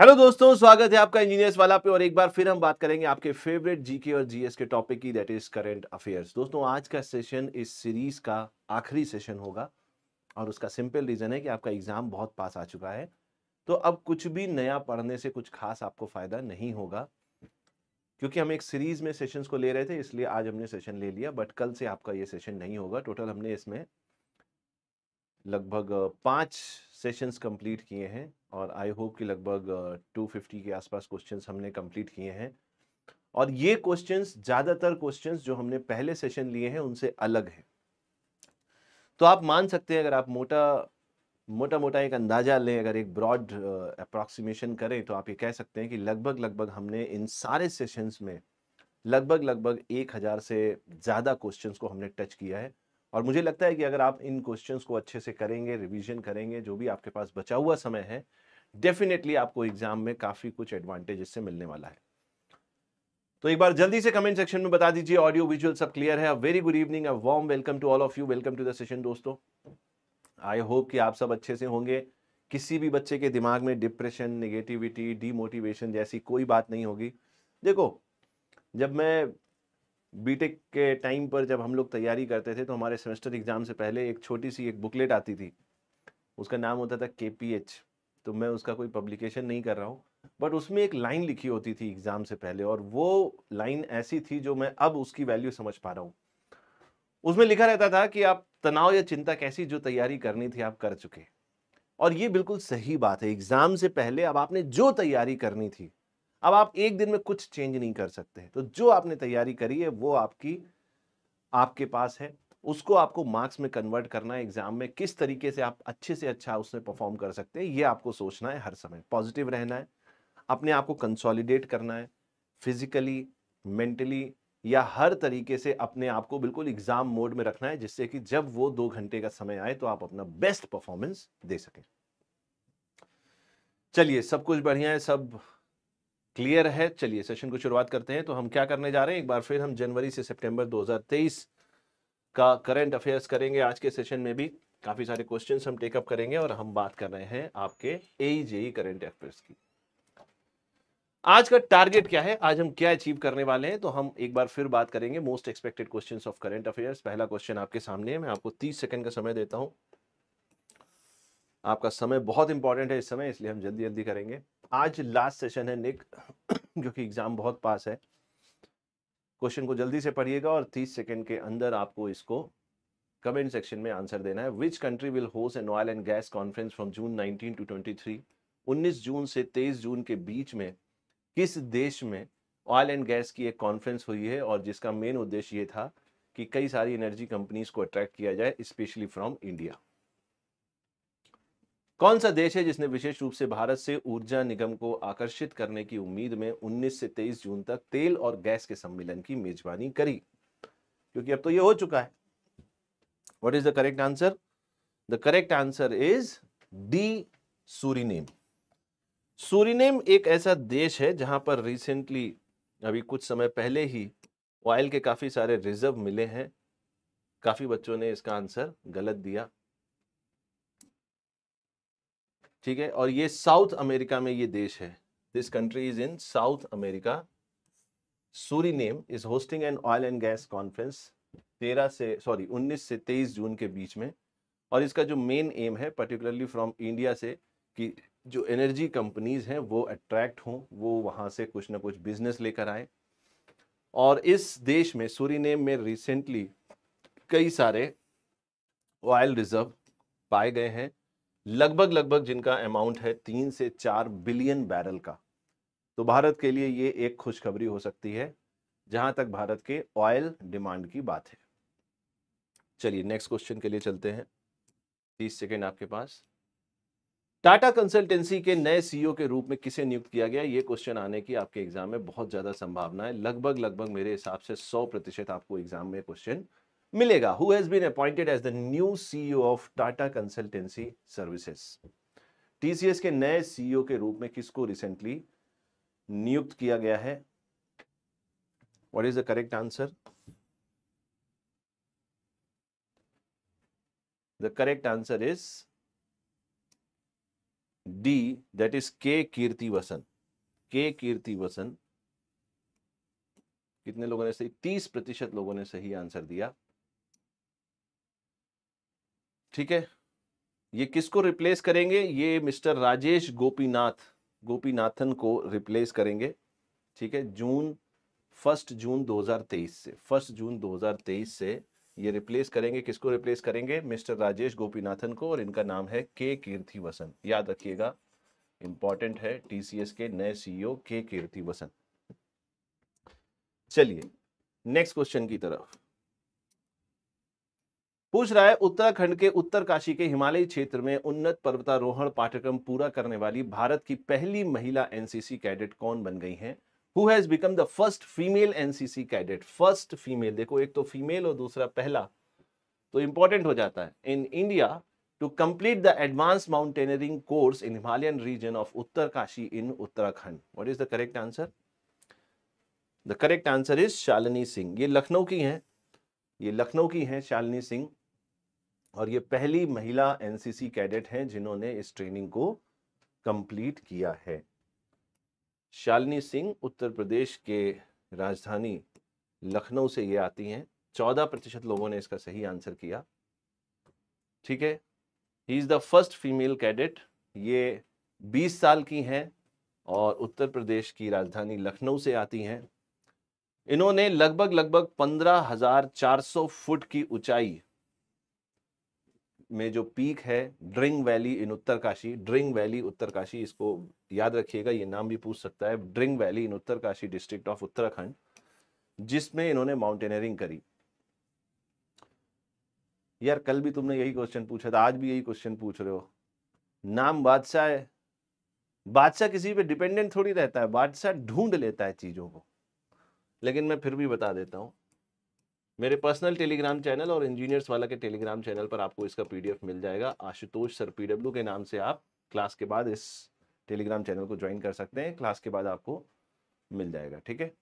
Hello दोस्तों स्वागत है आपका इंजीनियर्स वाला पे और एक बार फिर हम बात करेंगे आपके फेवरेट जीके और जीएस के टॉपिक की दैट इज करंट अफेयर्स दोस्तों आज का सेशन इस सीरीज का आखिरी सेशन होगा और उसका सिंपल रीजन है कि आपका एग्जाम बहुत पास आ चुका है तो अब कुछ भी नया पढ़ने से कुछ खास आपको फायदा नहीं होगा क्योंकि हम एक सीरीज में सेशन को ले रहे थे इसलिए आज हमने सेशन ले लिया बट कल से आपका ये सेशन नहीं होगा टोटल हमने इसमें लगभग पाँच सेशंस कंप्लीट किए हैं और आई होप कि लगभग 250 के आसपास क्वेश्चंस हमने कंप्लीट किए हैं और ये क्वेश्चंस ज़्यादातर क्वेश्चंस जो हमने पहले सेशन लिए हैं उनसे अलग हैं तो आप मान सकते हैं अगर आप मोटा मोटा मोटा एक अंदाजा लें अगर एक ब्रॉड अप्रॉक्सीमेशन करें तो आप ये कह सकते हैं कि लगभग लगभग हमने इन सारे सेशंस में लगभग लगभग एक हज़ार से ज़्यादा क्वेश्चंस को हमने टच किया है और मुझे लगता है कि अगर आप इन क्वेश्चंस को अच्छे से करेंगे रिवीजन करेंगे जो भी आपके पास बचा हुआ समय है डेफिनेटली आपको एग्जाम में काफ़ी कुछ एडवांटेज इससे मिलने वाला है तो एक बार जल्दी से कमेंट सेक्शन में बता दीजिए ऑडियो विजुअल सब क्लियर है very good evening a warm welcome to all of you welcome to the session दोस्तों आई होप कि आप सब अच्छे से होंगे किसी भी बच्चे के दिमाग में डिप्रेशन निगेटिविटी डीमोटिवेशन जैसी कोई बात नहीं होगी देखो जब मैं बीटेक के टाइम पर जब हम लोग तैयारी करते थे तो हमारे सेमेस्टर एग्ज़ाम से पहले एक छोटी सी एक बुकलेट आती थी उसका नाम होता था के पी एच तो मैं उसका कोई पब्लिकेशन नहीं कर रहा हूँ बट उसमें एक लाइन लिखी होती थी एग्ज़ाम से पहले और वो लाइन ऐसी थी जो मैं अब उसकी वैल्यू समझ पा रहा हूँ उसमें लिखा रहता था कि आप तनाव या चिंता कैसी जो तैयारी करनी थी आप कर चुके और ये बिल्कुल सही बात है एग्ज़ाम से पहले अब आपने जो तैयारी करनी थी अब आप एक दिन में कुछ चेंज नहीं कर सकते तो जो आपने तैयारी करी है वो आपकी आपके पास है उसको आपको मार्क्स में कन्वर्ट करना है एग्जाम में किस तरीके से आप अच्छे से अच्छा उसमें परफॉर्म कर सकते हैं ये आपको सोचना है हर समय पॉजिटिव रहना है अपने आप को कंसोलिडेट करना है फिजिकली मेंटली या हर तरीके से अपने आप को बिल्कुल एग्जाम मोड में रखना है जिससे कि जब वो दो घंटे का समय आए तो आप अपना बेस्ट परफॉर्मेंस दे सकें चलिए सब कुछ बढ़िया है सब क्लियर है चलिए सेशन को शुरुआत करते हैं तो हम क्या करने जा रहे हैं एक बार फिर हम जनवरी से सितंबर 2023 का करंट अफेयर्स करेंगे आज के सेशन में भी काफ़ी सारे क्वेश्चन हम टेकअप करेंगे और हम बात कर रहे हैं आपके ए जेई करेंट अफेयर्स की आज का टारगेट क्या है आज हम क्या अचीव करने वाले हैं तो हम एक बार फिर बात करेंगे most expected question of current affairs पहला क्वेश्चन आपके सामने है मैं आपको तीस सेकेंड का समय देता हूं आपका समय बहुत इंपॉर्टेंट है इस समय इसलिए हम जल्दी जल्दी करेंगे आज लास्ट सेशन है निक जो कि एग्ज़ाम बहुत पास है क्वेश्चन को जल्दी से पढ़िएगा और 30 सेकंड के अंदर आपको इसको कमेंट सेक्शन में आंसर देना है which country will host an oil and gas conference from June 19 to 23 19 जून से 23 जून के बीच में किस देश में ऑयल एंड गैस की एक कॉन्फ्रेंस हुई है और जिसका मेन उद्देश्य ये था कि कई सारी एनर्जी कंपनीज को अट्रैक्ट किया जाए स्पेशली फ्रॉम इंडिया कौन सा देश है जिसने विशेष रूप से भारत से ऊर्जा निगम को आकर्षित करने की उम्मीद में 19 से 23 जून तक तेल और गैस के सम्मेलन की मेजबानी करी क्योंकि अब तो ये हो चुका है what is the correct answer the correct answer is D Suriname Suriname एक ऐसा देश है जहां पर रिसेंटली अभी कुछ समय पहले ही ऑयल के काफ़ी सारे रिजर्व मिले हैं काफ़ी बच्चों ने इसका आंसर गलत दिया ठीक है और ये साउथ अमेरिका में ये देश है this country is in South America Suriname is hosting an oil and gas conference तेरह से सॉरी उन्नीस से तेईस जून के बीच में और इसका जो मेन एम है पर्टिकुलरली फ्रॉम इंडिया से कि जो एनर्जी कंपनीज हैं वो अट्रैक्ट हों वो वहाँ से कुछ ना कुछ बिजनेस लेकर आए और इस देश में सूरीनेम में रिसेंटली कई सारे ऑयल रिजर्व पाए गए हैं लगभग लगभग जिनका अमाउंट है तीन से चार बिलियन बैरल का तो भारत के लिए ये एक खुशखबरी हो सकती है जहां तक भारत के ऑयल डिमांड की बात है चलिए नेक्स्ट क्वेश्चन के लिए चलते हैं तीस सेकेंड आपके पास टाटा कंसल्टेंसी के नए सीईओ e के रूप में किसे नियुक्त किया गया ये क्वेश्चन आने की आपके एग्जाम में बहुत ज़्यादा संभावना है लगभग लगभग मेरे हिसाब से सौ प्रतिशत आपको एग्जाम में क्वेश्चन मिलेगा who has been appointed as the new CEO of Tata consultancy services TCS के नए सीईओ e के रूप में किसको रिसेंटली नियुक्त किया गया है what is the correct answer the correct answer is D that is K कीर्ति वसन के कीर्ति वसन कितने लोगों ने सही तीस प्रतिशत लोगों ने सही आंसर दिया ठीक है ये किसको रिप्लेस करेंगे ये मिस्टर राजेश गोपीनाथ गोपीनाथन को रिप्लेस करेंगे ठीक है जून फर्स्ट जून 2023 से फर्स्ट जून 2023 से ये रिप्लेस करेंगे किसको रिप्लेस करेंगे मिस्टर राजेश गोपीनाथन को और इनका नाम है के कीर्ति वसन याद रखिएगा इंपॉर्टेंट है टीसीएस के नए सीईओ e के कीर्ति वसन चलिए नेक्स्ट क्वेश्चन की तरफ पूछ रहा है उत्तराखंड के उत्तर काशी के हिमालयी क्षेत्र में उन्नत पर्वतारोहण पाठ्यक्रम पूरा करने वाली भारत की पहली महिला एनसीसी कैडेट कौन बन गई हैं who has become the first female NCC cadet first female देखो एक तो फीमेल और दूसरा पहला तो इंपॉर्टेंट हो जाता है in India to complete the advance mountaineering course in Himalayan region of Uttarkashi in Uttarakhand what is the correct answer the correct answer is Shalini Singh ये लखनऊ की हैं ये लखनऊ की हैं शालिनी सिंह और ये पहली महिला एनसीसी कैडेट हैं जिन्होंने इस ट्रेनिंग को कंप्लीट किया है शालिनी सिंह उत्तर प्रदेश के राजधानी लखनऊ से ये आती हैं चौदह प्रतिशत लोगों ने इसका सही आंसर किया ठीक है he is the first female cadet ये बीस साल की हैं और उत्तर प्रदेश की राजधानी लखनऊ से आती हैं इन्होंने लगभग लगभग पंद्रह हजार चार सौ फुट की ऊंचाई में जो पीक है Dring valley in Uttarkashi Dring valley Uttarkashi इसको याद रखिएगा ये नाम भी पूछ सकता है Dring valley in Uttarkashi district of Uttarakhand जिसमें इन्होंने माउंटेनियरिंग करी यार कल भी तुमने यही क्वेश्चन पूछा था आज भी यही क्वेश्चन पूछ रहे हो नाम बादशाह है बादशाह किसी पे डिपेंडेंट थोड़ी रहता है बादशाह ढूंढ लेता है चीजों को लेकिन मैं फिर भी बता देता हूँ मेरे पर्सनल टेलीग्राम चैनल और इंजीनियर्स वाला के टेलीग्राम चैनल पर आपको इसका पीडीएफ मिल जाएगा आशुतोष सर पीडब्ल्यू के नाम से आप क्लास के बाद इस टेलीग्राम चैनल को ज्वाइन कर सकते हैं क्लास के बाद आपको मिल जाएगा ठीक है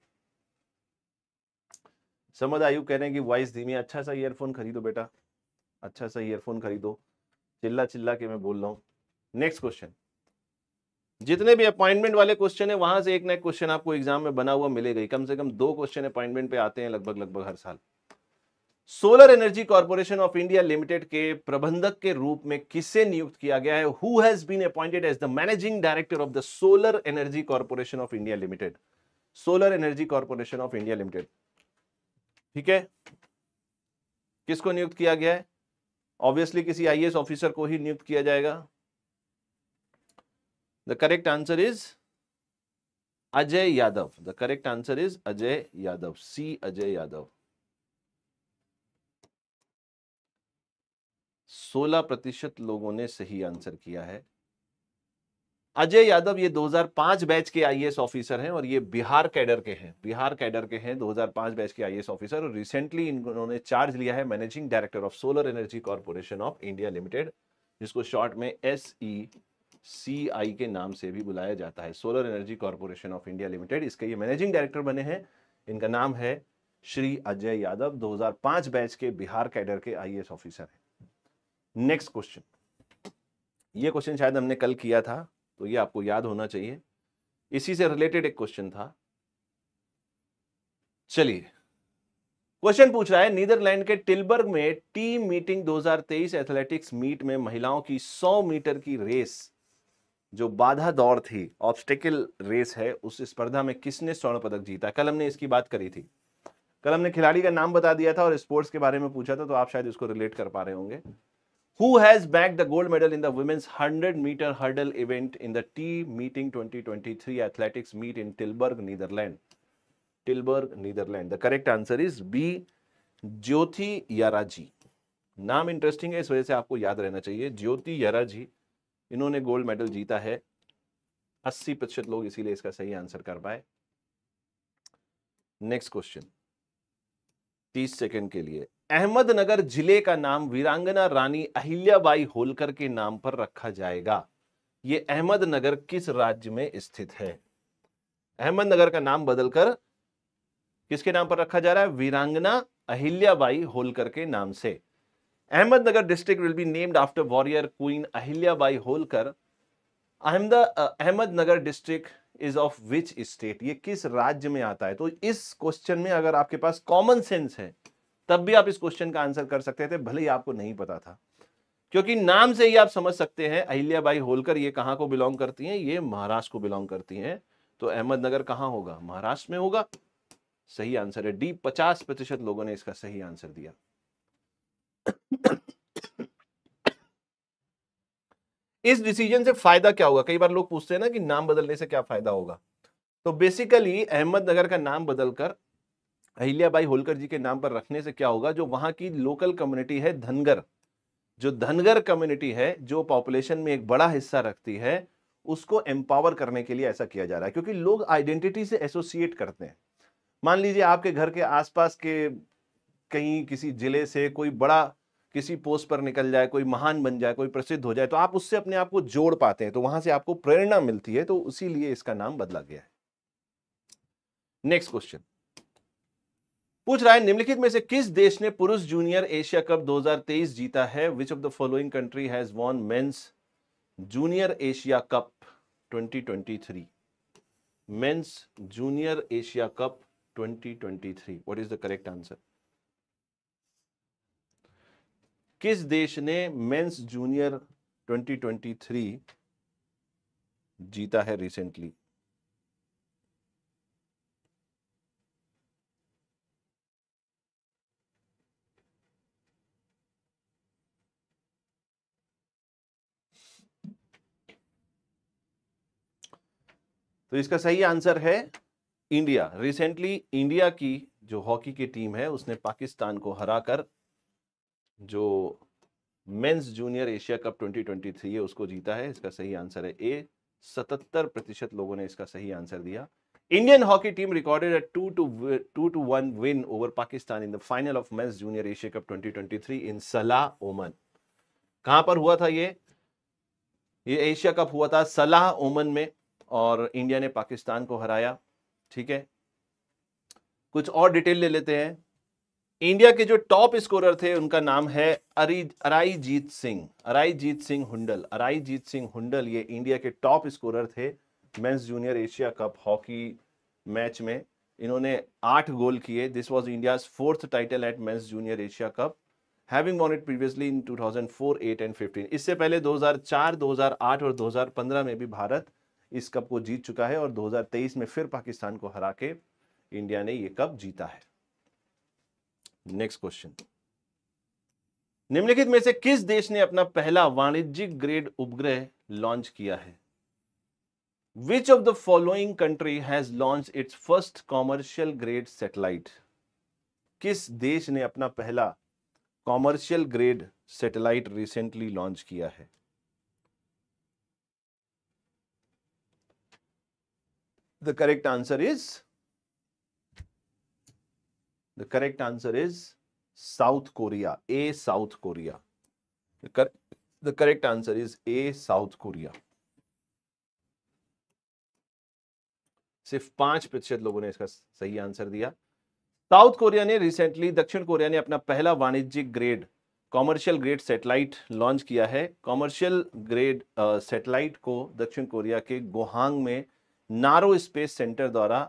समझ आयु कह रहे हैं कि वॉइस धीमी अच्छा सा ईयरफोन खरीदो बेटा अच्छा सा ईयरफोन खरीदो चिल्ला चिल्ला के मैं बोल रहा हूँ नेक्स्ट क्वेश्चन जितने भी अपॉइंटमेंट वाले क्वेश्चन है वहां से एक ना क्वेश्चन आपको एग्जाम में बना हुआ मिलेगा कम से कम दो क्वेश्चन अपॉइंटमेंट पे आते हैं लगभग लगभग हर साल solar energy corporation of India limited के प्रबंधक के रूप में किसे नियुक्त किया गया है who has been appointed as the managing director of the solar energy corporation of India limited solar energy corporation of India limited ठीक है किसको नियुक्त किया गया है ऑब्वियसली किसी आईएएस ऑफिसर को ही नियुक्त किया जाएगा The correct answer is Ajay Yadav. The correct answer is Ajay Yadav. C. Ajay Yadav. 16 प्रतिशत लोगों ने सही आंसर किया है अजय यादव ये 2005 बैच के आईएएस ऑफिसर हैं और ये बिहार कैडर के हैं बिहार कैडर के हैं 2005 बैच के आईएएस ऑफिसर और रिसेंटली इन्होंने चार्ज लिया है managing director of solar energy corporation of India limited जिसको शॉर्ट में एस ई e सीआई के नाम से भी बुलाया जाता है solar energy corporation of India limited इसके ये मैनेजिंग डायरेक्टर बने हैं इनका नाम है श्री अजय यादव 2005 बैच के बिहार कैडर के आईएएस ऑफिसर हैं नेक्स्ट क्वेश्चन ये क्वेश्चन शायद हमने कल किया था तो ये आपको याद होना चाहिए इसी से रिलेटेड एक क्वेश्चन था चलिए क्वेश्चन पूछ रहा है नीदरलैंड के टिलबर्ग में टीम मीटिंग 2023 एथलेटिक्स मीट में महिलाओं की 100 मीटर की रेस जो बाधा दौड़ थी ऑब्स्टेकल रेस है उस स्पर्धा में किसने स्वर्ण पदक जीता कल हमने इसकी बात करी थी कल हमने खिलाड़ी का नाम बता दिया था और स्पोर्ट्स के बारे में पूछा था तो आप शायद इसको रिलेट कर पा रहे होंगे who has back the gold medal in the women's hundred metre hurdle event in the T meeting three athletics meet in Tilburg Netherland Tilburg Netherland the correct answer is B Jyothi Yarraji नाम interesting है इस वजह से आपको याद रहना चाहिए ज्योति याराजी इन्होंने गोल्ड मेडल जीता है अस्सी प्रतिशत लोग इसीलिए इसका सही आंसर कर पाए नेक्स्ट क्वेश्चन तीस सेकंड के लिए अहमदनगर जिले का नाम वीरांगना रानी अहिल्याबाई होलकर के नाम पर रखा जाएगा ये अहमदनगर किस राज्य में स्थित है अहमदनगर का नाम बदलकर किसके नाम पर रखा जा रहा है वीरांगना अहिल्याबाई होलकर के नाम से Ahmednagar will be named after warrior queen Ahilya Bai Holkar Ahmad Ahmednagar district is of which state ये किस राज्य में आता है तो इस क्वेश्चन में अगर आपके पास कॉमन सेंस है तब भी आप इस क्वेश्चन का आंसर कर सकते थे भले ही आपको नहीं पता था क्योंकि नाम से ही आप समझ सकते हैं अहिल्याबाई होलकर ये कहाँ को बिलोंग करती हैं ये महाराष्ट्र को बिलोंग करती हैं तो अहमदनगर कहाँ होगा महाराष्ट्र में होगा सही आंसर है डी पचास प्रतिशत लोगों ने इसका सही आंसर दिया इस डिसीजन से फायदा क्या होगा कई बार लोग पूछते हैं ना कि नाम बदलने से क्या फायदा होगा तो बेसिकली अहमदनगर का नाम बदलकर अहिल्याबाई होलकर जी के नाम पर रखने से क्या होगा जो वहां की लोकल कम्युनिटी है धनगर जो धनगर कम्युनिटी है जो पॉपुलेशन में एक बड़ा हिस्सा रखती है उसको एम्पावर करने के लिए ऐसा किया जा रहा है क्योंकि लोग आइडेंटिटी से एसोसिएट करते हैं मान लीजिए आपके घर के आसपास के कहीं किसी जिले से कोई बड़ा किसी पोस्ट पर निकल जाए कोई महान बन जाए कोई प्रसिद्ध हो जाए तो आप उससे अपने आप को जोड़ पाते हैं तो वहां से आपको प्रेरणा मिलती है तो लिए इसका नाम बदला गया है नेक्स्ट क्वेश्चन पूछ रहा है निम्नलिखित में से किस देश ने पुरुष जूनियर एशिया कप 2023 जीता है which of the following country has won men's junior Asia cup 2023 men's junior Asia cup 2023 what is the correct answer किस देश ने मेंस जूनियर 2023 जीता है रिसेंटली तो इसका सही आंसर है इंडिया रिसेंटली इंडिया की जो हॉकी की टीम है उसने पाकिस्तान को हराकर जो मेंस जूनियर एशिया कप 2023 है उसको जीता है इसका सही आंसर है ए सतर प्रतिशत लोगों ने इसका सही आंसर दिया Indian hockey team recorded to to to 2 to 1 win over Pakistan in the final of men's 2023 in Salalah Oman कहां पर हुआ था ये ये एशिया कप हुआ था सलाह ओमन में और इंडिया ने पाकिस्तान को हराया ठीक है कुछ और डिटेल ले लेते हैं इंडिया के जो टॉप स्कोरर थे उनका नाम है अरी अराईजीत सिंह अराईजीत सिंह हुंडल अराईजीत सिंह हुंडल ये इंडिया के टॉप स्कोरर थे men's junior Asia cup hockey match में इन्होंने आठ गोल किए this was India fourth title at men's junior Asia cup having won it previously in 2004, 8 and 15 इससे पहले 2004, 2008 और 2015 में भी भारत इस कप को जीत चुका है और 2023 में फिर पाकिस्तान को हरा के इंडिया ने ये कप जीता है नेक्स्ट क्वेश्चन निम्नलिखित में से किस देश ने अपना पहला वाणिज्यिक ग्रेड उपग्रह लॉन्च किया है which of the following country has launch its first commercial grade satellite किस देश ने अपना पहला commercial grade satellite recently launch किया है the correct answer is The correct answer is South Korea. A South Korea. The, cor the correct answer is A South Korea. सिर्फ पांच प्रतिशत लोगों ने इसका सही आंसर दिया साउथ कोरिया ने रिसेंटली दक्षिण कोरिया ने अपना पहला वाणिज्यिक grade commercial grade satellite launch किया है कॉमर्शियल ग्रेड सेटेलाइट को दक्षिण कोरिया के गोहांग में नारो स्पेस सेंटर द्वारा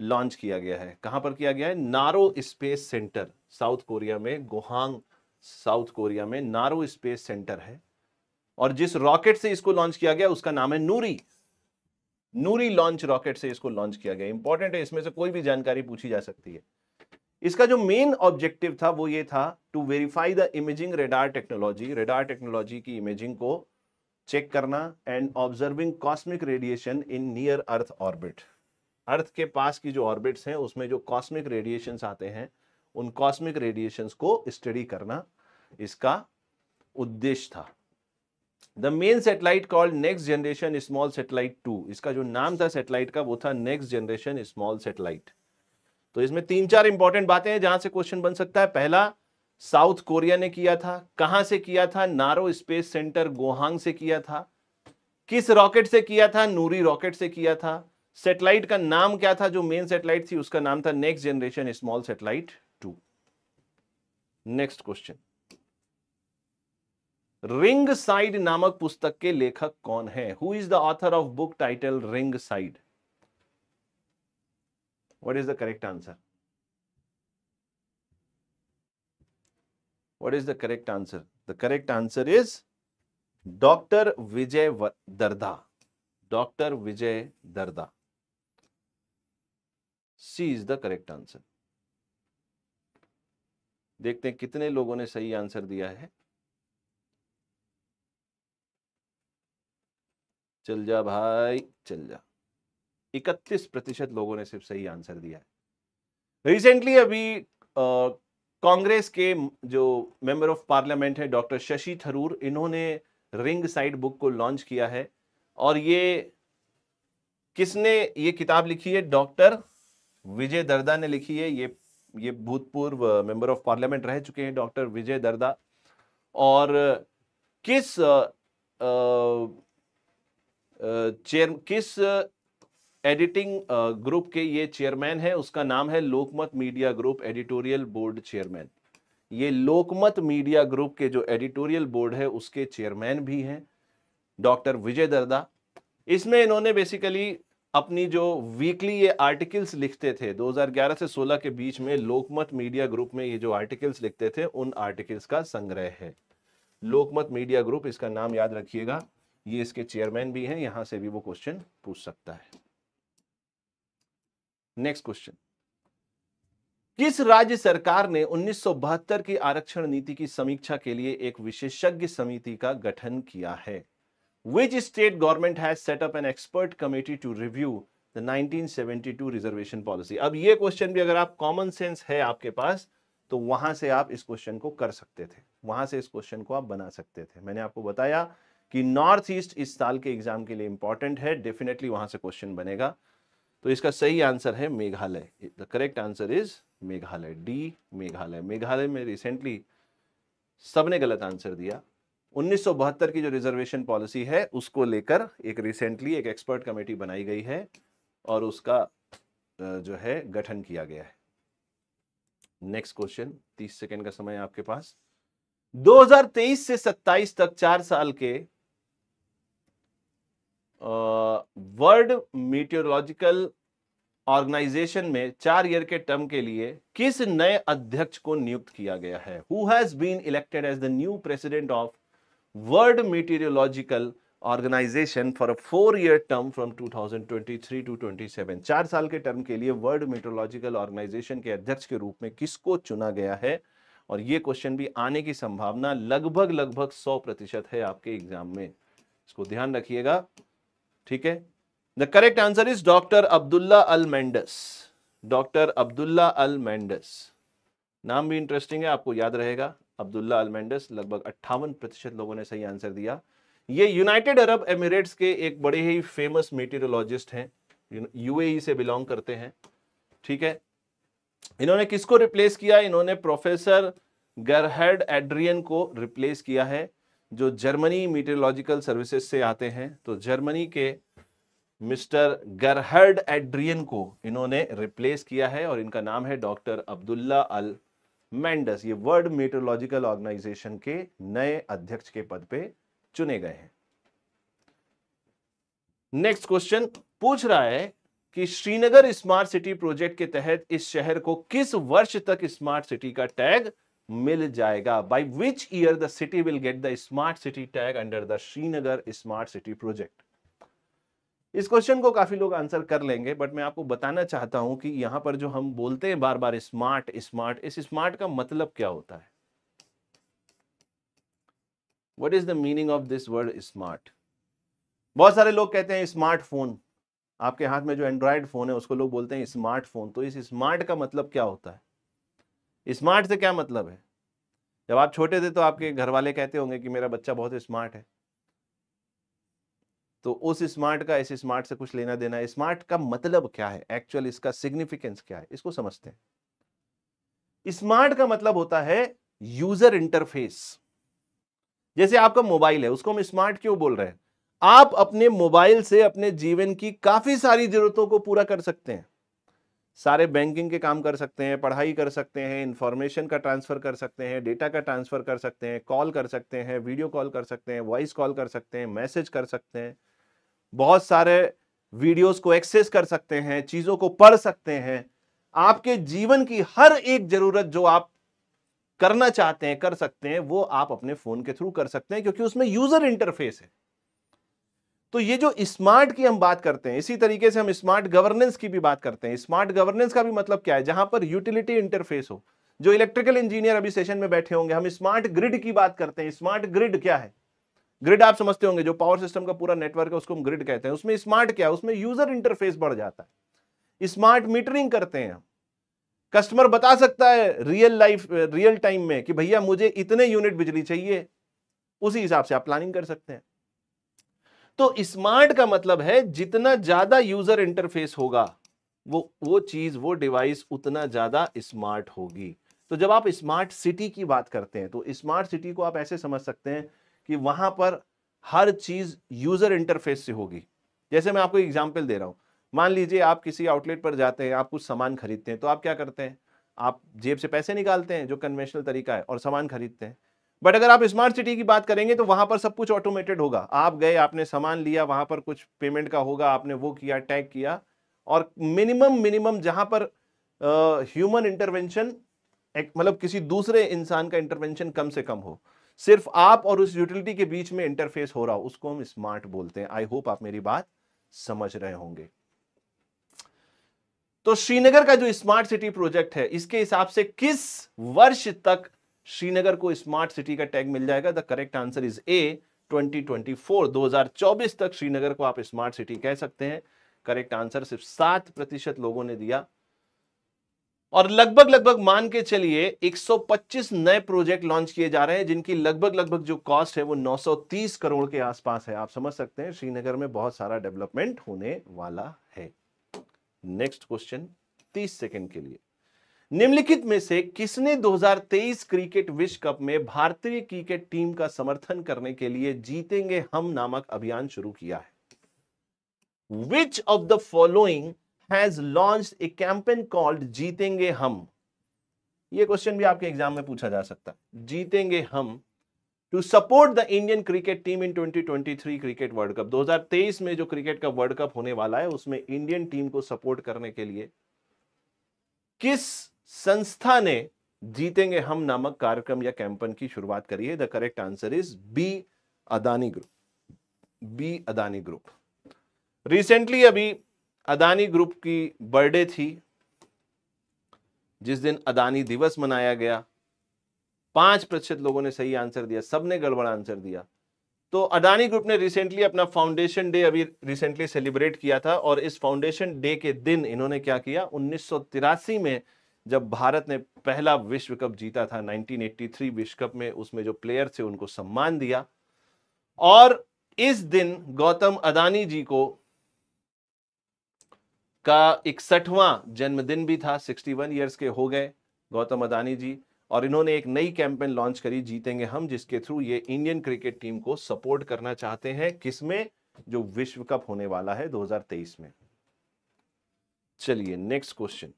लॉन्च किया गया है कहां पर किया गया है Naro space centre South Korea में गोहांग साउथ कोरिया में नारो स्पेस सेंटर है और जिस रॉकेट से इसको लॉन्च किया गया उसका नाम है नूरी नूरी लॉन्च रॉकेट से इसको लॉन्च किया गया इंपॉर्टेंट है इसमें से कोई भी जानकारी पूछी जा सकती है इसका जो मेन ऑब्जेक्टिव था वो ये था to verify the imaging radar technology radar technology की इमेजिंग को चेक करना and observing cosmic radiation in near earth orbit earth के पास की जो ऑर्बिट्स हैं उसमें जो कॉस्मिक रेडिएशंस आते हैं उन कॉस्मिक रेडिएशंस को स्टडी करना इसका उद्देश्य था the main satellite called next generation small satellite two इसका जो नाम था सेटेलाइट का वो था नेक्स्ट जनरेशन स्मॉल सेटेलाइट तो इसमें तीन चार इंपॉर्टेंट बातें हैं जहां से क्वेश्चन बन सकता है पहला साउथ कोरिया ने किया था कहां से किया था नारो स्पेस सेंटर गोहांग से किया था किस रॉकेट से किया था नूरी रॉकेट से किया था सेटेलाइट का नाम क्या था जो मेन सेटेलाइट थी उसका नाम था next generation small satellite two next question Ringside नामक पुस्तक के लेखक कौन है who is the author of book title Ringside what is the correct answer what is the correct answer the correct answer is doctor Vijay Darda doctor Vijay Darda C is the correct answer देखते हैं कितने लोगों ने सही आंसर दिया है चल जा भाई चल जा इकतीस प्रतिशत लोगों ने सिर्फ सही आंसर दिया है रिसेंटली अभी कांग्रेस के जो मेंबर ऑफ पार्लियामेंट है डॉक्टर शशि थरूर इन्होंने रिंग साइड बुक को लॉन्च किया है और ये किसने ये किताब लिखी है डॉक्टर विजय दर्दा ने लिखी है ये ये भूतपूर्व मेंबर ऑफ पार्लियामेंट रह चुके हैं डॉक्टर विजय दर्दा और किस चेयर किस एडिटिंग ग्रुप के ये चेयरमैन है उसका नाम है Lokmat media group editorial board chairman ये लोकमत मीडिया ग्रुप के जो एडिटोरियल बोर्ड है उसके चेयरमैन भी हैं डॉक्टर विजय दर्दा इसमें इन्होंने बेसिकली अपनी जो वीकली ये आर्टिकल्स लिखते थे 2011 से 16 के बीच में लोकमत मीडिया ग्रुप में ये जो आर्टिकल्स लिखते थे उन आर्टिकल्स का संग्रह है लोकमत मीडिया ग्रुप इसका नाम याद रखिएगा ये इसके चेयरमैन भी हैं यहां से भी वो क्वेश्चन पूछ सकता है नेक्स्ट क्वेश्चन किस राज्य सरकार ने उन्नीस की आरक्षण नीति की समीक्षा के लिए एक विशेषज्ञ समिति का गठन किया है which state government has set up an expert committee to review the 1972 reservation policy अब ये क्वेश्चन भी अगर आप कॉमन सेंस है आपके पास तो वहां से आप इस क्वेश्चन को कर सकते थे वहां से इस क्वेश्चन को आप बना सकते थे मैंने आपको बताया कि नॉर्थ ईस्ट इस साल के एग्जाम के लिए इंपॉर्टेंट है डेफिनेटली वहां से क्वेश्चन बनेगा तो इसका सही आंसर है Meghalaya the correct answer is Meghalaya D Meghalaya Meghalaya में रिसेंटली सबने गलत आंसर दिया 1972 की जो रिजर्वेशन पॉलिसी है उसको लेकर एक रिसेंटली एक एक्सपर्ट कमेटी बनाई गई है और उसका जो है गठन किया गया है नेक्स्ट क्वेश्चन 30 सेकेंड का समय आपके पास 2023 से 27 तक चार साल के वर्ल्ड मीटियोलॉजिकल ऑर्गेनाइजेशन में चार ईयर के टर्म के लिए किस नए अध्यक्ष को नियुक्त किया गया है who has been elected as the new president of World Meteorological organisation for a four year term from 2023 to 27 चार साल के टर्म के लिए वर्ल्ड मेट्रोलॉजिकल ऑर्गेनाइजेशन के अध्यक्ष के रूप में किसको चुना गया है और ये क्वेश्चन भी आने की संभावना लगभग लगभग 100 प्रतिशत है आपके एग्जाम में इसको ध्यान रखिएगा ठीक है the correct answer is doctor Abdulla Al Mandous doctor Abdulla Al Mandous नाम भी इंटरेस्टिंग है आपको याद रहेगा अब्दुल्ला अलमेंडस लगभग अट्ठावन प्रतिशत लोगों ने सही आंसर दिया ये यूनाइटेड अरब एमिरेट्स के एक बड़े ही फेमस मेटेरोलॉजिस्ट हैं यूएई e से बिलोंग करते हैं ठीक है इन्होंने किसको रिप्लेस किया इन्होंने प्रोफेसर गरहर्ड एड्रियन को रिप्लेस किया है जो जर्मनी मीटरोलॉजिकल सर्विसेज से आते हैं तो जर्मनी के मिस्टर गरहर्ड एड्रियन को इन्होंने रिप्लेस किया है और इनका नाम है डॉक्टर अब्दुल्ला अल मेंडस ये वर्ल्ड मेट्रोलॉजिकल ऑर्गेनाइजेशन के नए अध्यक्ष के पद पे चुने गए हैं नेक्स्ट क्वेश्चन पूछ रहा है कि श्रीनगर स्मार्ट सिटी प्रोजेक्ट के तहत इस शहर को किस वर्ष तक स्मार्ट सिटी का टैग मिल जाएगा by which year the city will get the smart city tag under the Srinagar smart city project इस क्वेश्चन को काफ़ी लोग आंसर कर लेंगे बट मैं आपको बताना चाहता हूं कि यहां पर जो हम बोलते हैं बार बार स्मार्ट स्मार्ट इस स्मार्ट का मतलब क्या होता है what is the meaning of this word smart बहुत सारे लोग कहते हैं स्मार्टफोन आपके हाथ में जो एंड्रॉयड फ़ोन है उसको लोग बोलते हैं स्मार्टफोन तो इस स्मार्ट का मतलब क्या होता है स्मार्ट से क्या मतलब है जब आप छोटे थे तो आपके घर वाले कहते होंगे कि मेरा बच्चा बहुत स्मार्ट है तो उस स्मार्ट का इस स्मार्ट से कुछ लेना देना स्मार्ट का मतलब क्या है एक्चुअल इसका सिग्निफिकेंस क्या है इसको समझते हैं स्मार्ट का मतलब होता है यूजर इंटरफेस जैसे आपका मोबाइल है उसको हम स्मार्ट क्यों बोल रहे हैं आप अपने मोबाइल से अपने जीवन की काफी सारी जरूरतों को पूरा कर सकते हैं सारे बैंकिंग के काम कर सकते हैं पढ़ाई कर सकते हैं इंफॉर्मेशन का ट्रांसफर कर सकते हैं डेटा का ट्रांसफर कर सकते हैं कॉल कर सकते हैं वीडियो कॉल कर सकते हैं वॉइस कॉल कर सकते हैं मैसेज कर सकते हैं बहुत सारे वीडियोस को एक्सेस कर सकते हैं चीज़ों को पढ़ सकते हैं आपके जीवन की हर एक ज़रूरत जो आप करना चाहते हैं कर सकते हैं वो आप अपने फ़ोन के थ्रू कर सकते हैं क्योंकि उसमें यूज़र इंटरफेस है तो ये जो स्मार्ट की हम बात करते हैं इसी तरीके से हम स्मार्ट गवर्नेंस की भी बात करते हैं स्मार्ट गवर्नेंस का भी मतलब क्या है जहां पर यूटिलिटी इंटरफेस हो जो इलेक्ट्रिकल इंजीनियर अभी सेशन में बैठे होंगे हम स्मार्ट ग्रिड की बात करते हैं स्मार्ट ग्रिड क्या है ग्रिड आप समझते होंगे जो पावर सिस्टम का पूरा नेटवर्क है उसको हम ग्रिड कहते हैं उसमें स्मार्ट क्या है उसमें यूजर इंटरफेस बढ़ जाता है स्मार्ट मीटरिंग करते हैं कस्टमर बता सकता है रियल लाइफ रियल टाइम में कि भैया मुझे इतने यूनिट बिजली चाहिए उसी हिसाब से आप प्लानिंग कर सकते हैं तो स्मार्ट का मतलब है जितना ज्यादा यूजर इंटरफेस होगा वो वो चीज वो डिवाइस उतना ज्यादा स्मार्ट होगी तो जब आप स्मार्ट सिटी की बात करते हैं तो स्मार्ट सिटी को आप ऐसे समझ सकते हैं कि वहां पर हर चीज यूजर इंटरफेस से होगी जैसे मैं आपको एग्जाम्पल दे रहा हूँ मान लीजिए आप किसी आउटलेट पर जाते हैं आप कुछ सामान खरीदते हैं तो आप क्या करते हैं आप जेब से पैसे निकालते हैं जो कन्वेंशनल तरीका है और सामान खरीदते हैं बट अगर आप स्मार्ट सिटी की बात करेंगे तो वहां पर सब कुछ ऑटोमेटेड होगा आप गए आपने सामान लिया वहां पर कुछ पेमेंट का होगा आपने वो किया टैग किया और मिनिमम मिनिमम जहां पर ह्यूमन इंटरवेंशन मतलब किसी दूसरे इंसान का इंटरवेंशन कम से कम हो सिर्फ आप और उस यूटिलिटी के बीच में इंटरफेस हो रहा हो उसको हम स्मार्ट बोलते हैं आई होप आप मेरी बात समझ रहे होंगे तो श्रीनगर का जो स्मार्ट सिटी प्रोजेक्ट है इसके हिसाब से किस वर्ष तक श्रीनगर को स्मार्ट सिटी का टैग मिल जाएगा the correct answer is A 2024 2024 तक श्रीनगर को आप स्मार्ट सिटी कह सकते हैं करेक्ट आंसर सिर्फ सात प्रतिशत लोगों ने दिया और लगभग लगभग मान के चलिए 125 नए प्रोजेक्ट लॉन्च किए जा रहे हैं जिनकी लगभग लगभग जो कॉस्ट है वो 930 करोड़ के आसपास है आप समझ सकते हैं श्रीनगर में बहुत सारा डेवलपमेंट होने वाला है नेक्स्ट क्वेश्चन 30 सेकंड के लिए निम्नलिखित में से किसने 2023 क्रिकेट विश्व कप में भारतीय क्रिकेट टीम का समर्थन करने के लिए जीतेंगे हम नामक अभियान शुरू किया है which of the following has launch a campaign called Jeetenge Hum ये क्वेश्चन भी आपके एग्जाम में पूछा जा सकता है Jeetenge Hum to support the Indian cricket team in 2023 cricket world cup 2023 में जो क्रिकेट का वर्ल्ड कप होने वाला है उसमें इंडियन टीम को सपोर्ट करने के लिए किस संस्था ने जीतेंगे हम नामक कार्यक्रम या कैंपेन की शुरुआत करी है the correct answer is B Adani group B Adani group recently अभी अदानी ग्रुप की बर्थडे थी जिस दिन अदानी दिवस मनाया गया पांच प्रतिशत लोगों ने सही आंसर दिया सबने गड़बड़ आंसर दिया तो अडानी ग्रुप ने रिसेंटली अपना फाउंडेशन डे अभी रिसेंटली सेलिब्रेट किया था और इस फाउंडेशन डे के दिन इन्होंने क्या किया उन्नीस में जब भारत ने पहला विश्व कप जीता था 1983 विश्व कप में उसमें जो प्लेयर थे उनको सम्मान दिया और इस दिन गौतम अदानी जी को का इकसठवां जन्मदिन भी था 61 ईयर्स के हो गए गौतम अदानी जी और इन्होंने एक नई कैंपेन लॉन्च करी जीतेंगे हम जिसके थ्रू ये इंडियन क्रिकेट टीम को सपोर्ट करना चाहते हैं किसमें जो विश्व कप होने वाला है 2023 में चलिए नेक्स्ट क्वेश्चन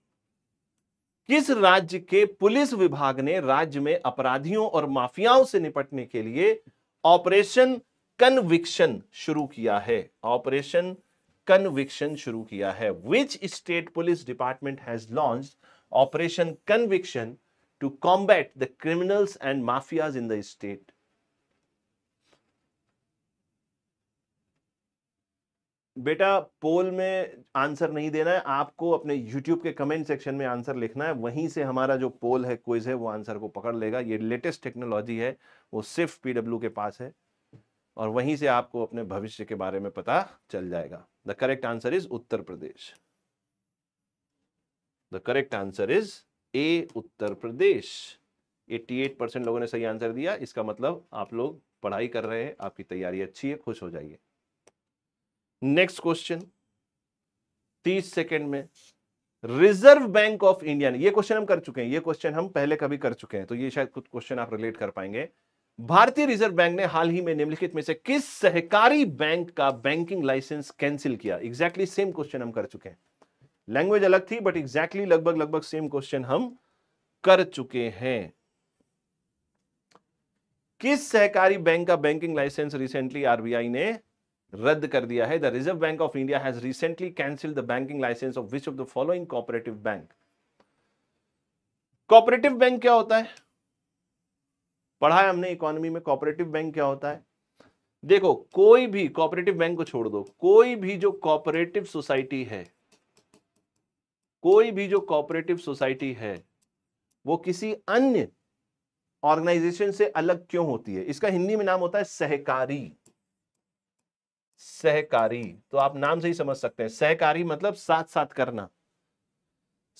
किस राज्य के पुलिस विभाग ने राज्य में अपराधियों और माफियाओं से निपटने के लिए ऑपरेशन कन्विक्शन शुरू किया है ऑपरेशन कन्विक्शन शुरू किया है which state police department has launch operation conviction to combat the criminals and mafias in the state बेटा पोल में आंसर नहीं देना है आपको अपने यूट्यूब के कमेंट सेक्शन में आंसर लिखना है वहीं से हमारा जो पोल है क्विज है वो आंसर को पकड़ लेगा ये लेटेस्ट टेक्नोलॉजी है वो सिर्फ पीडब्ल्यू के पास है और वहीं से आपको अपने भविष्य के बारे में पता चल जाएगा the correct answer is Uttar Pradesh the correct answer is A Uttar Pradesh 88 percent लोगों ने सही आंसर दिया इसका मतलब आप लोग पढ़ाई कर रहे हैं आपकी तैयारी अच्छी है खुश हो जाइए नेक्स्ट क्वेश्चन 30 सेकंड में रिजर्व बैंक ऑफ इंडिया ने ये क्वेश्चन हम कर चुके हैं ये क्वेश्चन हम पहले कभी कर चुके हैं तो ये शायद कुछ क्वेश्चन आप रिलेट कर पाएंगे भारतीय रिजर्व बैंक ने हाल ही में निम्नलिखित में से किस सहकारी बैंक का बैंकिंग लाइसेंस कैंसिल किया एग्जैक्टली सेम क्वेश्चन हम कर चुके हैं लैंग्वेज अलग थी बट एग्जैक्टली लगभग लगभग सेम क्वेश्चन हम कर चुके हैं किस सहकारी बैंक का बैंकिंग लाइसेंस रिसेंटली आरबीआई ने रद्द कर दिया है the reserve bank of India has recently cancel the banking licence of which of the following cooperative bank cooperative bank क्या होता है पढ़ा है हमने इकोनॉमी में कॉपरेटिव बैंक क्या होता है देखो कोई भी कॉपरेटिव बैंक को छोड़ दो कोई भी जो कॉपरेटिव सोसाइटी है कोई भी जो कॉपरेटिव सोसाइटी है वो किसी अन्य ऑर्गेनाइजेशन से अलग क्यों होती है इसका हिंदी में नाम होता है सहकारी सहकारी तो आप नाम से ही समझ सकते हैं सहकारी मतलब साथ साथ करना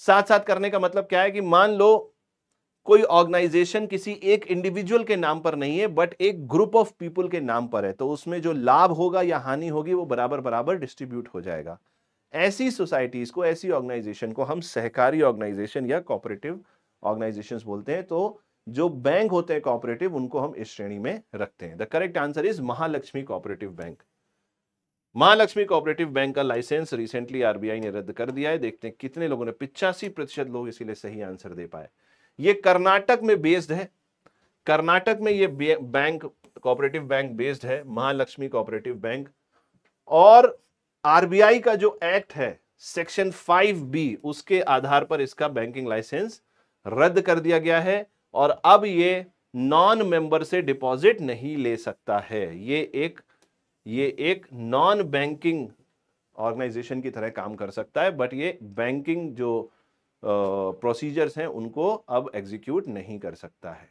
साथ साथ करने का मतलब क्या है कि मान लो कोई ऑर्गेनाइजेशन किसी एक इंडिविजुअल के नाम पर नहीं है बट एक ग्रुप ऑफ पीपल के नाम पर है तो उसमें जो लाभ होगा या हानि होगी वो बराबर बराबर डिस्ट्रीब्यूट हो जाएगा ऐसी सोसाइटीज को ऐसी ऑर्गेनाइजेशन को हम सहकारी ऑर्गेनाइजेशन या कॉपरेटिव ऑर्गेनाइजेशन बोलते हैं तो जो बैंक होते हैं कॉपरेटिव उनको हम इस श्रेणी में रखते हैं the correct answer is Mahalakshmi cooperative bank Mahalakshmi cooperative bank का लाइसेंस रिसेंटली आरबीआई ने रद्द कर दिया है देखते हैं कितने लोगों ने पिचासी प्रतिशत लोग इसीलिए सही आंसर दे पाए ये कर्नाटक में बेस्ड है कर्नाटक में ये बैंक कोऑपरेटिव बैंक बेस्ड है महालक्ष्मी कोऑपरेटिव बैंक और आरबीआई का जो एक्ट है सेक्शन बी उसके आधार पर इसका बैंकिंग लाइसेंस रद्द कर दिया गया है और अब ये नॉन मेंबर से डिपॉजिट नहीं ले सकता है ये एक ये एक नॉन बैंकिंग ऑर्गेनाइजेशन की तरह काम कर सकता है बट ये बैंकिंग जो प्रोसीजर्स हैं उनको अब एग्जीक्यूट नहीं कर सकता है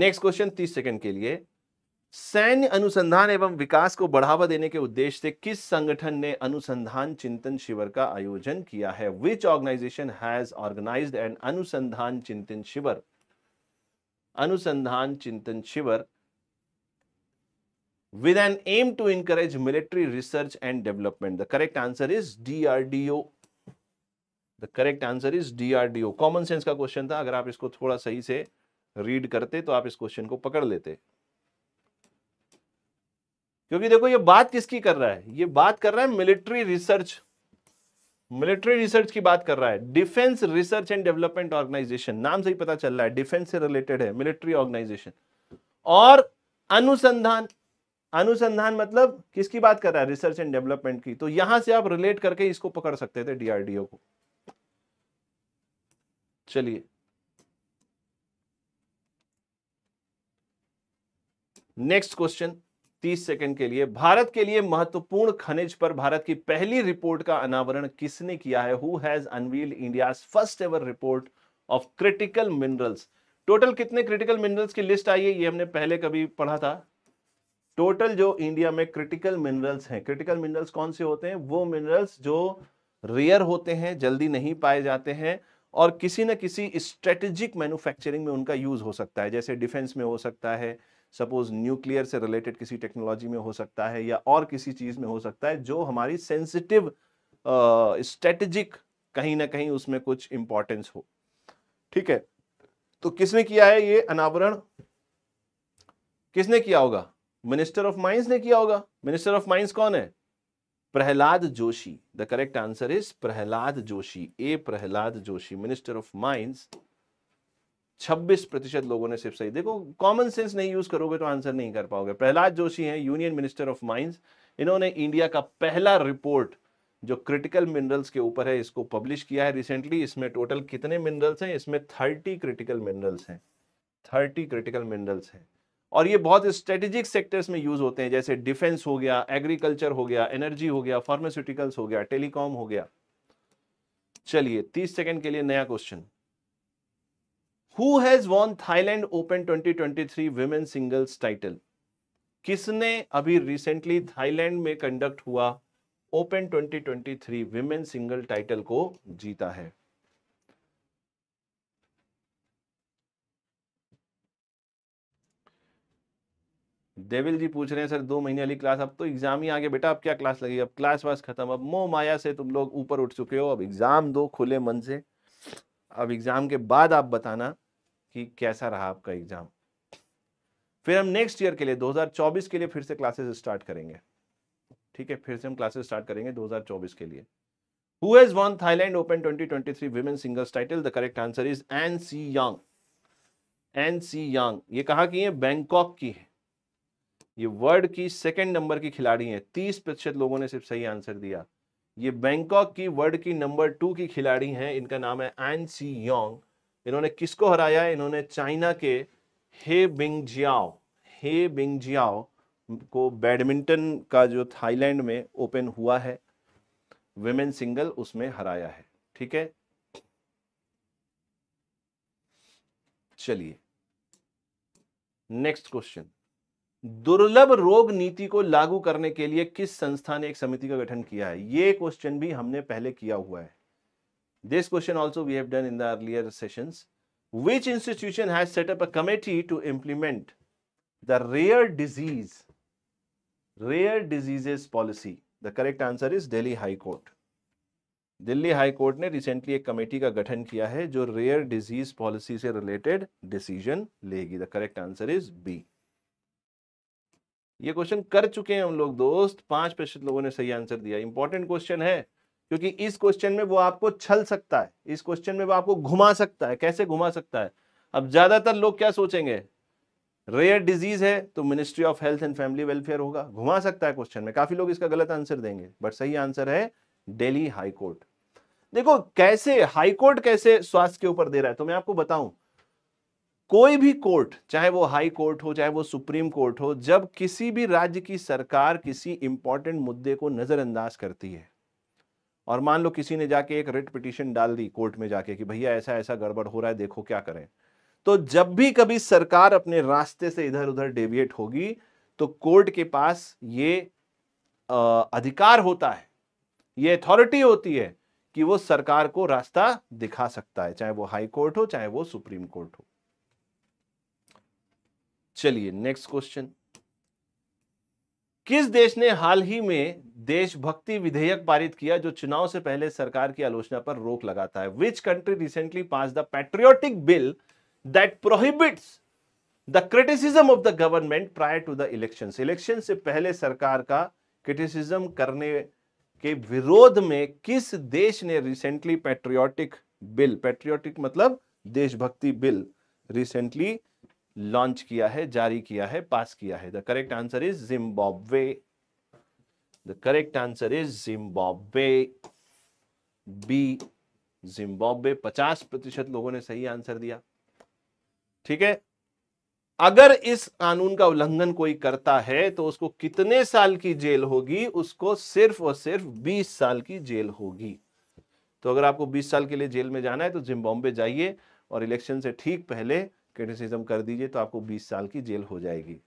नेक्स्ट क्वेश्चन तीस सेकंड के लिए सैन्य अनुसंधान एवं विकास को बढ़ावा देने के उद्देश्य से किस संगठन ने अनुसंधान चिंतन शिविर का आयोजन किया है which organisation has organise an Anusandhan Chintan Shivir Anusandhan Chintan Shivir with an aim to encourage military research and development the correct answer is DRDO the correct answer is DRDO common sense का क्वेश्चन था अगर आप इसको थोड़ा सही से रीड करते तो आप इस क्वेश्चन को पकड़ लेते क्योंकि देखो ये बात किसकी कर रहा है ये बात कर रहा है मिलिट्री रिसर्च मिलिट्री रिसर्च की बात कर रहा है defence research and development organisation नाम से ही पता चल रहा है डिफेंस से रिलेटेड है मिलिट्री ऑर्गेनाइजेशन और अनुसंधान अनुसंधान मतलब किसकी बात कर रहा है रिसर्च एंड डेवलपमेंट की तो यहां से आप रिलेट करके इसको पकड़ सकते थे डीआरडीओ को चलिए नेक्स्ट क्वेश्चन 30 सेकंड के लिए भारत के लिए महत्वपूर्ण खनिज पर भारत की पहली रिपोर्ट का अनावरण किसने किया है who has unveil India first ever report of critical minerals total कितने क्रिटिकल मिनरल्स की लिस्ट आई है ये हमने पहले कभी पढ़ा था टोटल जो इंडिया में क्रिटिकल मिनरल्स हैं क्रिटिकल मिनरल्स कौन से होते हैं वो मिनरल्स जो रेयर होते हैं जल्दी नहीं पाए जाते हैं और किसी न किसी स्ट्रेटेजिक मैन्युफैक्चरिंग में उनका यूज़ हो सकता है जैसे डिफेंस में हो सकता है सपोज न्यूक्लियर से रिलेटेड किसी टेक्नोलॉजी में हो सकता है या और किसी चीज़ में हो सकता है जो हमारी सेंसिटिव स्ट्रेटेजिक कहीं ना कहीं उसमें कुछ इंपॉर्टेंस हो ठीक है तो किसने किया है ये अनावरण किसने किया होगा मिनिस्टर ऑफ माइंस ने किया होगा मिनिस्टर ऑफ माइंस कौन है Prahlad Joshi the correct answer is Prahlad Joshi A Prahlad Joshi minister of Mines. 26 प्रतिशत लोगों ने सिर्फ सही देखो कॉमन सेंस नहीं यूज करोगे तो आंसर नहीं कर पाओगे प्रहलाद जोशी हैं यूनियन मिनिस्टर ऑफ माइंस इन्होंने इंडिया का पहला रिपोर्ट जो क्रिटिकल मिनरल्स के ऊपर है इसको पब्लिश किया है रिसेंटली इसमें टोटल कितने मिनरल्स हैं इसमें थर्टी क्रिटिकल मिनरल्स हैं थर्टी क्रिटिकल मिनरल्स हैं और ये बहुत स्ट्रेटेजिक सेक्टर्स में यूज होते हैं जैसे डिफेंस हो गया एग्रीकल्चर हो गया एनर्जी हो गया फार्मास्यूटिकल्स हो गया टेलीकॉम हो गया चलिए तीस सेकेंड के लिए नया question who has won Thailand open 2023 women singles title किसने अभी रिसेंटली थाईलैंड में कंडक्ट हुआ ओपन 2023 वुमेन सिंगल टाइटल को जीता है देविल जी पूछ रहे हैं सर दो महीने वाली क्लास अब तो एग्जाम ही आगे बेटा अब क्या क्लास लगी अब क्लास वास खत्म अब मोह माया से तुम लोग ऊपर उठ चुके हो अब एग्जाम दो खुले मन से अब एग्जाम के बाद आप बताना कि कैसा रहा आपका एग्जाम फिर हम नेक्स्ट ईयर के लिए 2024 के लिए फिर से क्लासेस स्टार्ट करेंगे ठीक है फिर से हम क्लासेस स्टार्ट करेंगे 2024 के लिए Who has won Thailand Open 2023 Women's Singles title? The correct answer is Ann Si Yang. Ann Si Yang. ये कहा की है बैंकॉक की है ये वर्ल्ड की सेकेंड नंबर की खिलाड़ी हैं तीस प्रतिशत लोगों ने सिर्फ सही आंसर दिया ये बैंकॉक की वर्ल्ड की नंबर टू की खिलाड़ी हैं इनका नाम है एन सी योंग इन्होंने किसको हराया इन्होंने चाइना के He Bingjiao He Bingjiao को बैडमिंटन का जो थाईलैंड में ओपन हुआ है वेमेन सिंगल उसमें हराया है ठीक है चलिए नेक्स्ट क्वेश्चन दुर्लभ रोग नीति को लागू करने के लिए किस संस्था ने एक समिति का गठन किया है ये क्वेश्चन भी हमने पहले किया हुआ है this question also we have done in the earlier session which institution has set up a committee to the the rare disease rare diseases policy the correct answer is delhi Delhi high court ने recently एक committee का गठन किया है जो rare disease policy से related decision लेगी the correct answer is B ये क्वेश्चन कर चुके हैं हम लोग दोस्त पांच प्रतिशत लोगों ने सही आंसर दिया इंपॉर्टेंट क्वेश्चन है क्योंकि इस क्वेश्चन में वो आपको छल सकता है इस क्वेश्चन में वो आपको घुमा सकता है कैसे घुमा सकता है अब ज्यादातर लोग क्या सोचेंगे रेयर डिजीज है तो ministry of health and family welfare होगा घुमा सकता है क्वेश्चन में काफी लोग इसका गलत आंसर देंगे बट सही आंसर है डेली हाईकोर्ट देखो कैसे हाईकोर्ट कैसे स्वास्थ्य के ऊपर दे रहा है तो मैं आपको बताऊं कोई भी कोर्ट चाहे वो हाई कोर्ट हो चाहे वो सुप्रीम कोर्ट हो जब किसी भी राज्य की सरकार किसी इंपॉर्टेंट मुद्दे को नज़रअंदाज करती है और मान लो किसी ने जाके एक रिट पिटीशन डाल दी कोर्ट में जाके कि भैया ऐसा ऐसा गड़बड़ हो रहा है देखो क्या करें तो जब भी कभी सरकार अपने रास्ते से इधर उधर डेविएट होगी तो कोर्ट के पास ये आ, अधिकार होता है ये अथॉरिटी होती है कि वो सरकार को रास्ता दिखा सकता है चाहे वो हाई कोर्ट हो चाहे वो सुप्रीम कोर्ट हो चलिए नेक्स्ट क्वेश्चन किस देश ने हाल ही में देशभक्ति विधेयक पारित किया जो चुनाव से पहले सरकार की आलोचना पर रोक लगाता है which country recently pass the patriotic bill that prohibits the criticism of the government prior to the election election से पहले सरकार का क्रिटिसिज्म करने के विरोध में किस देश ने रिसेंटली पैट्रियोटिक बिल पैट्रियोटिक मतलब देशभक्ति बिल रिसेंटली लॉन्च किया है जारी किया है पास किया है the correct answer is Zimbabwe the correct answer is Zimbabwe B Zimbabwe पचास प्रतिशत लोगों ने सही आंसर दिया ठीक है अगर इस कानून का उल्लंघन कोई करता है तो उसको कितने साल की जेल होगी उसको सिर्फ और सिर्फ 20 साल की जेल होगी तो अगर आपको 20 साल के लिए जेल में जाना है तो जिम्बाब्वे जाइए और इलेक्शन से ठीक पहले क्रिटिसिज्म कर दीजिए तो आपको बीस साल की जेल हो जाएगी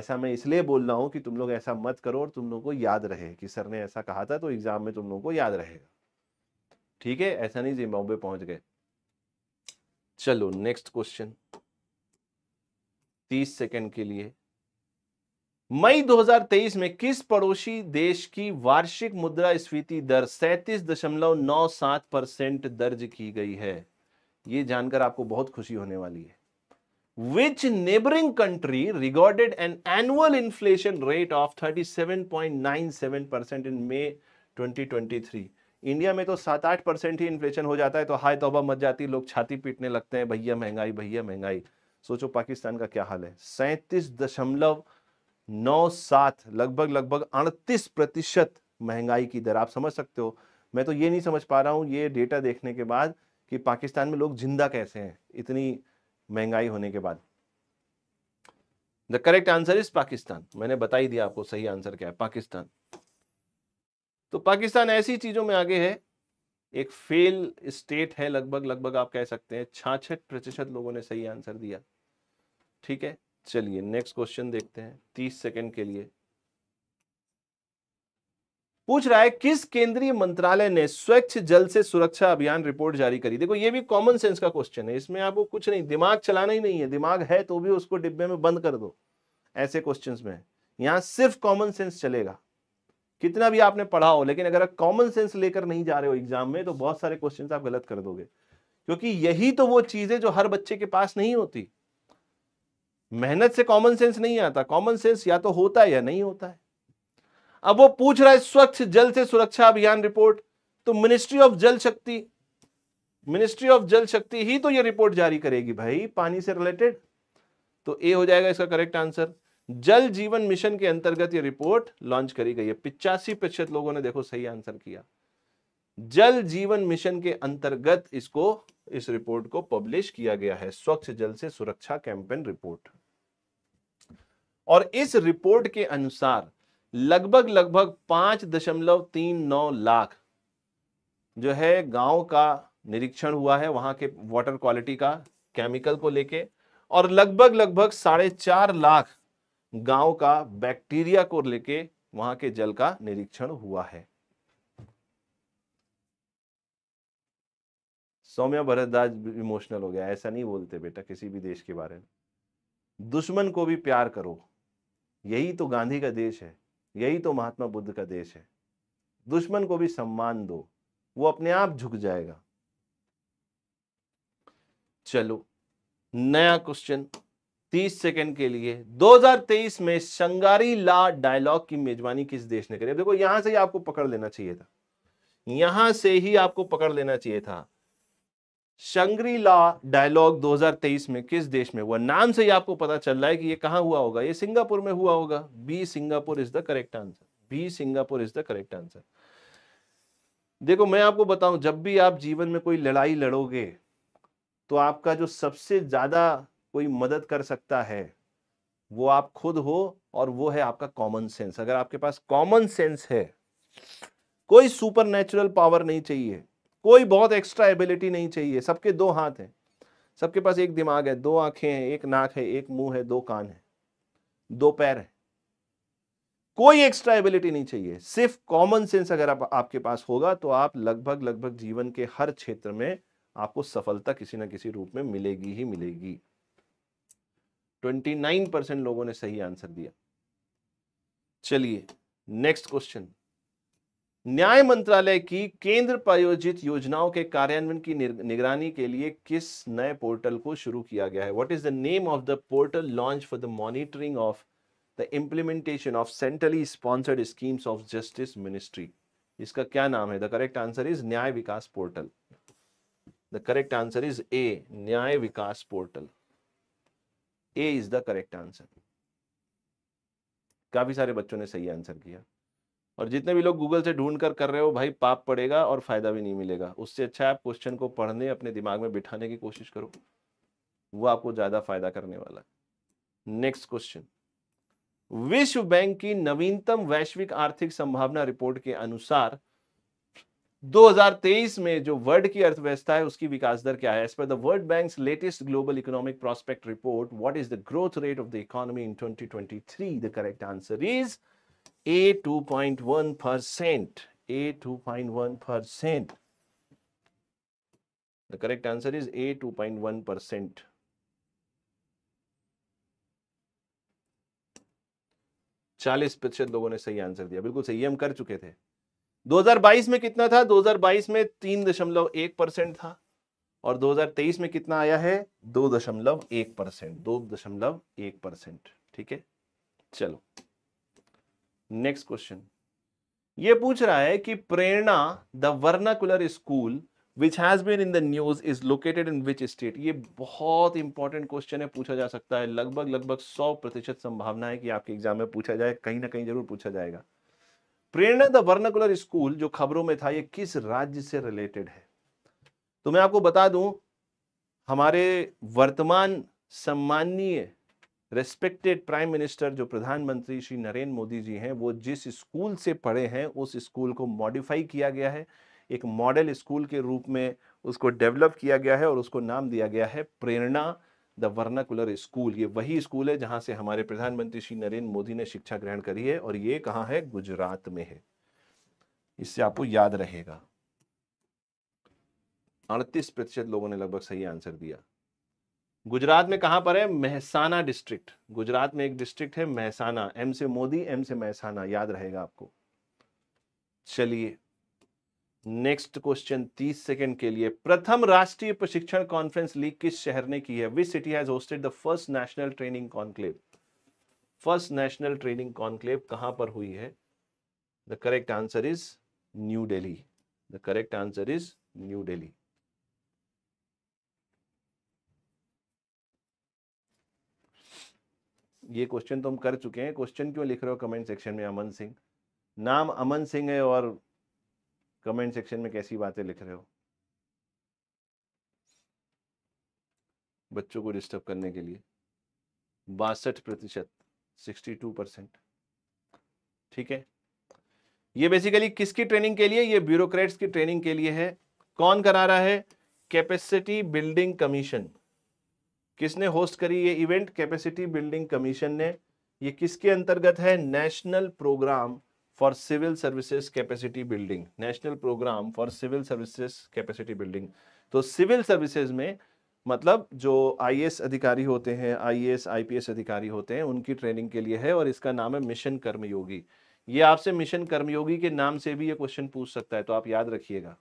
ऐसा मैं इसलिए बोल रहा हूँ कि तुम लोग ऐसा मत करो और तुम लोग को याद रहे कि सर ने ऐसा कहा था तो एग्जाम में तुम लोग को याद रहेगा ठीक है ऐसा नहीं जिम्बाब्वे पहुंच गए चलो नेक्स्ट क्वेश्चन तीस सेकंड के लिए मई 2023 में किस पड़ोसी देश की वार्षिक मुद्रा स्फीति दर सैंतीस दशमलव नौ सात परसेंट दर्ज की गई है ये जानकर आपको बहुत खुशी होने वाली है which neighboring country recorded an annual inflation rate of 37.97% in May 2023. India में तो सात आठ परसेंट ही इन्फ्लेशन हो जाता है तो हाय तोबा मत जाती लोग छाती पीटने लगते हैं भैया महंगाई भैया महंगाई सोचो पाकिस्तान का क्या हाल है सैंतीस दशमलव नौ सात लगभग लगभग अड़तीस प्रतिशत महंगाई की दर आप समझ सकते हो मैं तो ये नहीं समझ पा रहा हूँ ये डेटा देखने के बाद कि पाकिस्तान में लोग जिंदा कैसे हैं इतनी महंगाई होने के बाद the correct answer is Pakistan मैंने बता ही दिया आपको सही आंसर क्या है पाकिस्तान तो पाकिस्तान ऐसी चीजों में आगे है एक फेल स्टेट है लगभग लगभग आप कह सकते हैं छाछठ प्रतिशत लोगों ने सही आंसर दिया ठीक है चलिए नेक्स्ट क्वेश्चन देखते हैं तीस सेकेंड के लिए पूछ रहा है किस केंद्रीय मंत्रालय ने स्वच्छ जल से सुरक्षा अभियान रिपोर्ट जारी करी देखो ये भी कॉमन सेंस का क्वेश्चन है इसमें आपको कुछ नहीं दिमाग चलाना ही नहीं है दिमाग है तो भी उसको डिब्बे में बंद कर दो ऐसे क्वेश्चंस में यहां सिर्फ कॉमन सेंस चलेगा कितना भी आपने पढ़ा हो लेकिन अगर आप कॉमन सेंस लेकर नहीं जा रहे हो एग्जाम में तो बहुत सारे क्वेश्चन आप गलत कर दोगे क्योंकि यही तो वो चीज है जो हर बच्चे के पास नहीं होती मेहनत से कॉमन सेंस नहीं आता कॉमन सेंस या तो होता है या नहीं होता है अब वो पूछ रहा है स्वच्छ जल से सुरक्षा अभियान रिपोर्ट तो मिनिस्ट्री ऑफ जल शक्ति मिनिस्ट्री ऑफ जल शक्ति ही तो ये रिपोर्ट जारी करेगी भाई पानी से रिलेटेड तो ए हो जाएगा इसका करेक्ट आंसर जल जीवन मिशन के अंतर्गत ये रिपोर्ट लॉन्च करी गई है पिचासी प्रतिशत लोगों ने देखो सही आंसर किया जल जीवन मिशन के अंतर्गत इसको इस रिपोर्ट को पब्लिश किया गया है स्वच्छ जल से सुरक्षा कैंपेन रिपोर्ट और इस रिपोर्ट के अनुसार लगभग लगभग पांच दशमलव तीन नौ लाख जो है गांव का निरीक्षण हुआ है वहां के वाटर क्वालिटी का केमिकल को लेके और लगभग लगभग साढ़े चार लाख गांव का बैक्टीरिया को लेके वहां के जल का निरीक्षण हुआ है सौम्या भरतदास इमोशनल हो गया ऐसा नहीं बोलते बेटा किसी भी देश के बारे में दुश्मन को भी प्यार करो यही तो गांधी का देश है यही तो महात्मा बुद्ध का देश है दुश्मन को भी सम्मान दो वो अपने आप झुक जाएगा चलो नया क्वेश्चन 30 सेकंड के लिए 2023 में शंगारी ला डायलॉग की मेजबानी किस देश ने करी अब देखो यहां से ही आपको पकड़ लेना चाहिए था यहां से ही आपको पकड़ लेना चाहिए था ला डायलॉग 2023 में किस देश में हुआ नाम से ही आपको पता चल रहा है कि ये कहाँ हुआ होगा ये सिंगापुर में हुआ होगा B Singapore is the correct answer B Singapore is the correct answer देखो मैं आपको बताऊं जब भी आप जीवन में कोई लड़ाई लड़ोगे तो आपका जो सबसे ज्यादा कोई मदद कर सकता है वो आप खुद हो और वो है आपका कॉमन सेंस अगर आपके पास कॉमन सेंस है कोई सुपर नेचुरल पावर नहीं चाहिए कोई बहुत एक्स्ट्रा एबिलिटी नहीं चाहिए सबके दो हाथ हैं सबके पास एक दिमाग है दो आंखें हैं एक नाक है एक मुंह है दो कान है दो पैर है कोई एक्स्ट्रा एबिलिटी नहीं चाहिए सिर्फ कॉमन सेंस अगर आप, आपके पास होगा तो आप लगभग लगभग जीवन के हर क्षेत्र में आपको सफलता किसी ना किसी रूप में मिलेगी ही मिलेगी 29 परसेंट लोगों ने सही आंसर दिया चलिए नेक्स्ट क्वेश्चन न्याय मंत्रालय की केंद्र प्रायोजित योजनाओं के कार्यान्वयन की निगरानी के लिए किस नए पोर्टल को शुरू किया गया है what is the name of the portal launch for the monitoring of the implementation of centrally sponsored schemes of justice ministry इसका क्या नाम है the correct answer is Nyaya Vikas portal the correct answer is A Nyaya Vikas portal A is the correct answer काफी सारे बच्चों ने सही answer किया और जितने भी लोग गूगल से ढूंढ कर कर रहे हो भाई पाप पड़ेगा और फायदा भी नहीं मिलेगा उससे अच्छा आप क्वेश्चन को पढ़ने अपने दिमाग में बिठाने की कोशिश करो वो आपको ज्यादा फायदा करने वाला है नेक्स्ट क्वेश्चन विश्व बैंक की नवीनतम वैश्विक आर्थिक संभावना रिपोर्ट के अनुसार 2023 में जो वर्ल्ड की अर्थव्यवस्था है उसकी विकास दर क्या है एज पर the World Bank latest global economic prospect report what is the growth rate of the economy in 2023 the correct answer is A two point one percent the correct answer is A two point one percent चालीस प्रतिशत लोगों ने सही answer दिया बिल्कुल सही हम कर चुके थे 2022 में कितना था 2022 में तीन दशमलव एक परसेंट था और 2023 में कितना आया है दो दशमलव एक परसेंट दो दशमलव एक परसेंट ठीक है चलो नेक्स्ट क्वेश्चन ये पूछ रहा है कि Prerna the vernacular school which has been in the news is located in which state ये बहुत इंपॉर्टेंट क्वेश्चन है पूछा जा सकता है लगभग लगभग सौ प्रतिशत संभावना है कि आपके एग्जाम में पूछा जाए कहीं ना कहीं जरूर पूछा जाएगा प्रेरणा द वर्नाकुलर स्कूल जो खबरों में था ये किस राज्य से रिलेटेड है तो मैं आपको बता दूं हमारे वर्तमान सम्माननीय रेस्पेक्टेड प्राइम मिनिस्टर जो प्रधानमंत्री श्री नरेंद्र मोदी जी हैं वो जिस स्कूल से पढ़े हैं उस स्कूल को मॉडिफाई किया गया है एक मॉडल स्कूल के रूप में उसको डेवलप किया गया है और उसको नाम दिया गया है प्रेरणा द वर्नाकुलर स्कूल ये वही स्कूल है जहाँ से हमारे प्रधानमंत्री श्री नरेंद्र मोदी ने शिक्षा ग्रहण करी है और ये कहाँ है गुजरात में है इससे आपको याद रहेगा अड़तीस प्रतिशत लोगों ने लगभग सही आंसर दिया गुजरात में कहां पर है महसाना डिस्ट्रिक्ट गुजरात में एक डिस्ट्रिक्ट है महसाना एम से मोदी एम से महसाना याद रहेगा आपको चलिए नेक्स्ट क्वेश्चन 30 सेकंड के लिए प्रथम राष्ट्रीय प्रशिक्षण कॉन्फ्रेंस लीग किस शहर ने की है which city has hosted the first national training conclave first national training conclave कहां पर हुई है the correct answer is New Delhi the correct answer is New Delhi ये क्वेश्चन तो हम कर चुके हैं क्वेश्चन क्यों लिख रहे हो कमेंट सेक्शन में अमन सिंह नाम अमन सिंह है और कमेंट सेक्शन में कैसी बातें लिख रहे हो बच्चों को डिस्टर्ब करने के लिए बासठ प्रतिशत सिक्सटी टू परसेंट ठीक है ये बेसिकली किसकी ट्रेनिंग के लिए ये ब्यूरोक्रेट्स की ट्रेनिंग के लिए है कौन करा रहा है कैपेसिटी बिल्डिंग कमीशन किसने होस्ट करी ये इवेंट कैपेसिटी बिल्डिंग कमीशन ने ये किसके अंतर्गत है national programme for civil services capacity building national programme for civil services capacity building तो सिविल सर्विसेज में मतलब जो आईएएस अधिकारी होते हैं आईएएस आईपीएस अधिकारी होते हैं उनकी ट्रेनिंग के लिए है और इसका नाम है मिशन कर्मयोगी ये आपसे मिशन कर्मयोगी के नाम से भी ये क्वेश्चन पूछ सकता है तो आप याद रखिएगा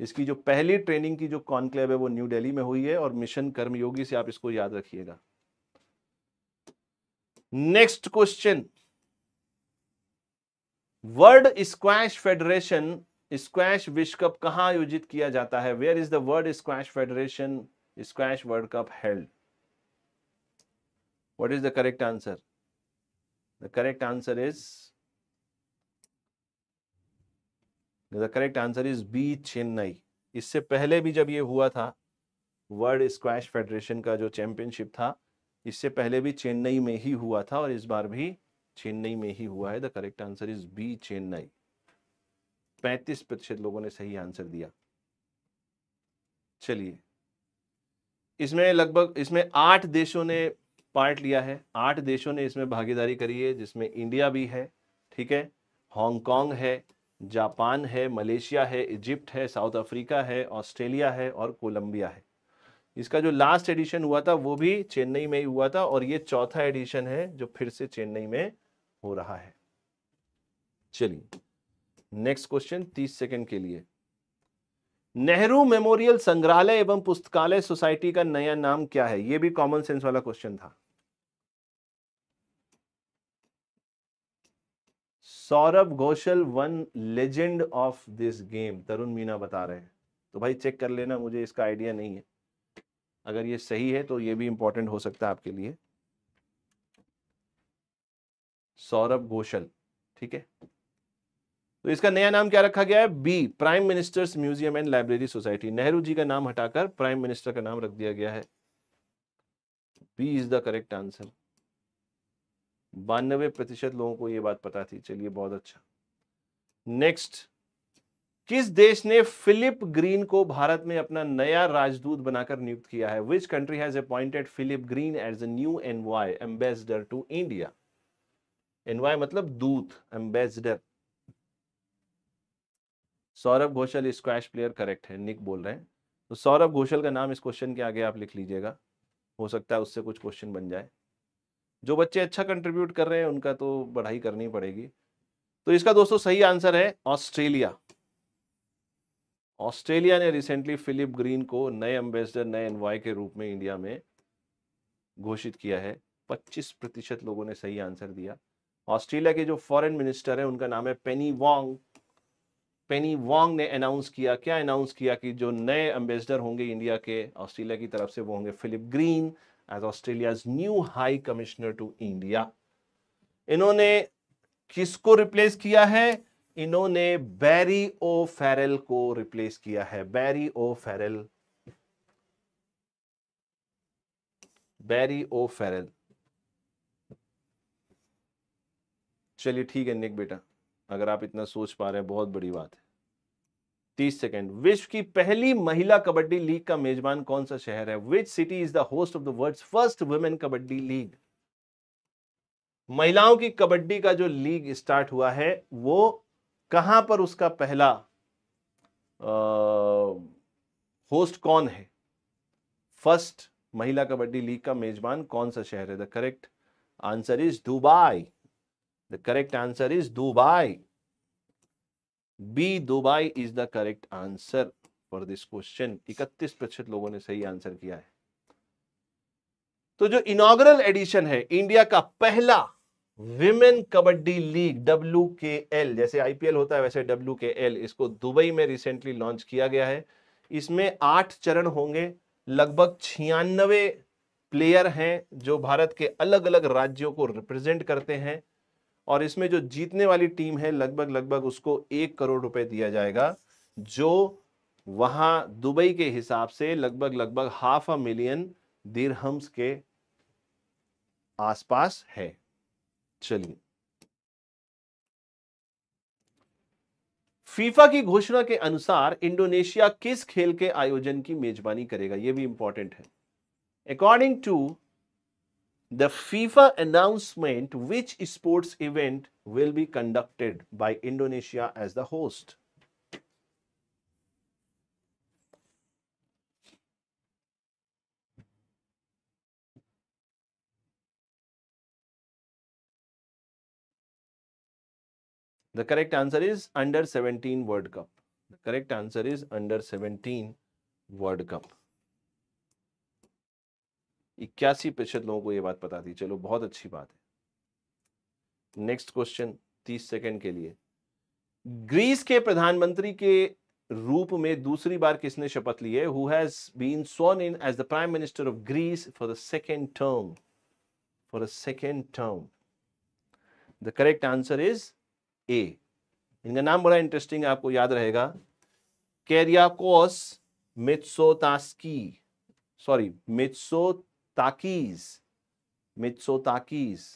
इसकी जो पहली ट्रेनिंग की जो कॉन्क्लेव है वो न्यू दिल्ली में हुई है और मिशन कर्मयोगी से आप इसको याद रखिएगा next question world squash federation squash विश्व कप कहां आयोजित किया जाता है where is the world squash federation squash world cup held what is the correct answer the correct answer is the correct answer is B Chennai इससे पहले भी जब ये हुआ था वर्ल्ड स्क्वैश फेडरेशन का जो चैंपियनशिप था इससे पहले भी चेन्नई में ही हुआ था और इस बार भी चेन्नई में ही हुआ है the correct answer is B Chennai पैंतीस प्रतिशत लोगों ने सही आंसर दिया चलिए इसमें लगभग इसमें आठ देशों ने पार्ट लिया है आठ देशों ने इसमें भागीदारी करी है जिसमें इंडिया भी है ठीक है हांगकॉन्ग है जापान है मलेशिया है इजिप्ट है साउथ अफ्रीका है ऑस्ट्रेलिया है और कोलंबिया है इसका जो लास्ट एडिशन हुआ था वो भी चेन्नई में ही हुआ था और ये चौथा एडिशन है जो फिर से चेन्नई में हो रहा है चलिए नेक्स्ट क्वेश्चन तीस सेकंड के लिए नेहरू मेमोरियल संग्रहालय एवं पुस्तकालय सोसाइटी का नया नाम क्या है यह भी कॉमन सेंस वाला क्वेश्चन था Saurabh Ghosal one legend of this game Tarun Meena बता रहे हैं तो भाई चेक कर लेना मुझे इसका आइडिया नहीं है अगर ये सही है तो ये भी इंपॉर्टेंट हो सकता है आपके लिए सौरभ घोषल ठीक है तो इसका नया नाम क्या रखा गया है B prime minister's museum and library society Nehru ji का नाम हटाकर प्राइम मिनिस्टर का नाम रख दिया गया है B is the correct answer बानवे प्रतिशत लोगों को यह बात पता थी चलिए बहुत अच्छा नेक्स्ट किस देश ने फिलिप ग्रीन को भारत में अपना नया राजदूत बनाकर नियुक्त किया है which country has appointed Philip Green as a new envoy ambassador to India envoy मतलब दूत ambassador Saurabh Ghosal squash player correct है निक बोल रहे हैं तो सौरभ घोषल का नाम इस क्वेश्चन के आगे आप लिख लीजिएगा हो सकता है उससे कुछ क्वेश्चन बन जाए जो बच्चे अच्छा कंट्रीब्यूट कर रहे हैं उनका तो बढ़ाई करनी पड़ेगी तो इसका दोस्तों सही आंसर है ऑस्ट्रेलिया ऑस्ट्रेलिया ने रिसेंटली फिलिप ग्रीन को नए एम्बेसडर नए एनवाय के रूप में इंडिया में घोषित किया है 25 प्रतिशत लोगों ने सही आंसर दिया ऑस्ट्रेलिया के जो फॉरेन मिनिस्टर है उनका नाम है पेनी वांग पेनी वांग ने अनाउंस किया क्या अनाउंस किया कि जो नए एम्बेसडर होंगे इंडिया के ऑस्ट्रेलिया की तरफ से वो होंगे Philip Green as Australia new high commissioner to India इन्होंने किसको रिप्लेस किया है इन्होंने बैरी ओ फेरल को रिप्लेस किया है बैरी ओ फेरल बैरी ओ फेरल चलिए ठीक है निक बेटा अगर आप इतना सोच पा रहे हैं बहुत बड़ी बात है 30 सेकेंड विश्व की पहली महिला कबड्डी लीग का मेजबान कौन सा शहर है which city is the host of the world first women kabaddi league महिलाओं की कबड्डी का जो लीग स्टार्ट हुआ है वो कहां पर उसका पहला होस्ट कौन है फर्स्ट महिला कबड्डी लीग का मेजबान कौन सा शहर है the correct answer is Dubai the correct answer is Dubai B Dubai is the correct answer for this question इकतीस प्रतिशत लोगों ने सही आंसर किया है तो जो इनोग्रल एडिशन है इंडिया का पहला women kabaddi league W K L जैसे आईपीएल होता है वैसे डब्ल्यू के एल इसको दुबई में रिसेंटली लॉन्च किया गया है इसमें आठ चरण होंगे लगभग छियानवे प्लेयर हैं जो भारत के अलग अलग राज्यों को रिप्रेजेंट करते हैं और इसमें जो जीतने वाली टीम है लगभग लगभग उसको एक करोड़ रुपए दिया जाएगा जो वहां दुबई के हिसाब से लगभग लगभग हाफ अ मिलियन दिरहम्स के आसपास है चलिए फीफा की घोषणा के अनुसार इंडोनेशिया किस खेल के आयोजन की मेजबानी करेगा यह भी इंपॉर्टेंट है according to the FIFA announcement which sports event will be conducted by Indonesia as the host. The correct answer is under 17 World Cup. The correct answer is under 17 World Cup. इक्यासी प्रतिशत लोगों को ये बात पता थी चलो बहुत अच्छी बात है नेक्स्ट क्वेश्चन तीस सेकेंड के लिए ग्रीस के प्रधानमंत्री के रूप में दूसरी बार किसने शपथ ली है who has been sworn in as the prime minister of Greece for the second term for a second term the correct answer is A इनका नाम बड़ा इंटरेस्टिंग आपको याद रहेगा कैरियाकोस मिथसोतास्की सॉरी मित्सो ताकीज मित्सो ताकीज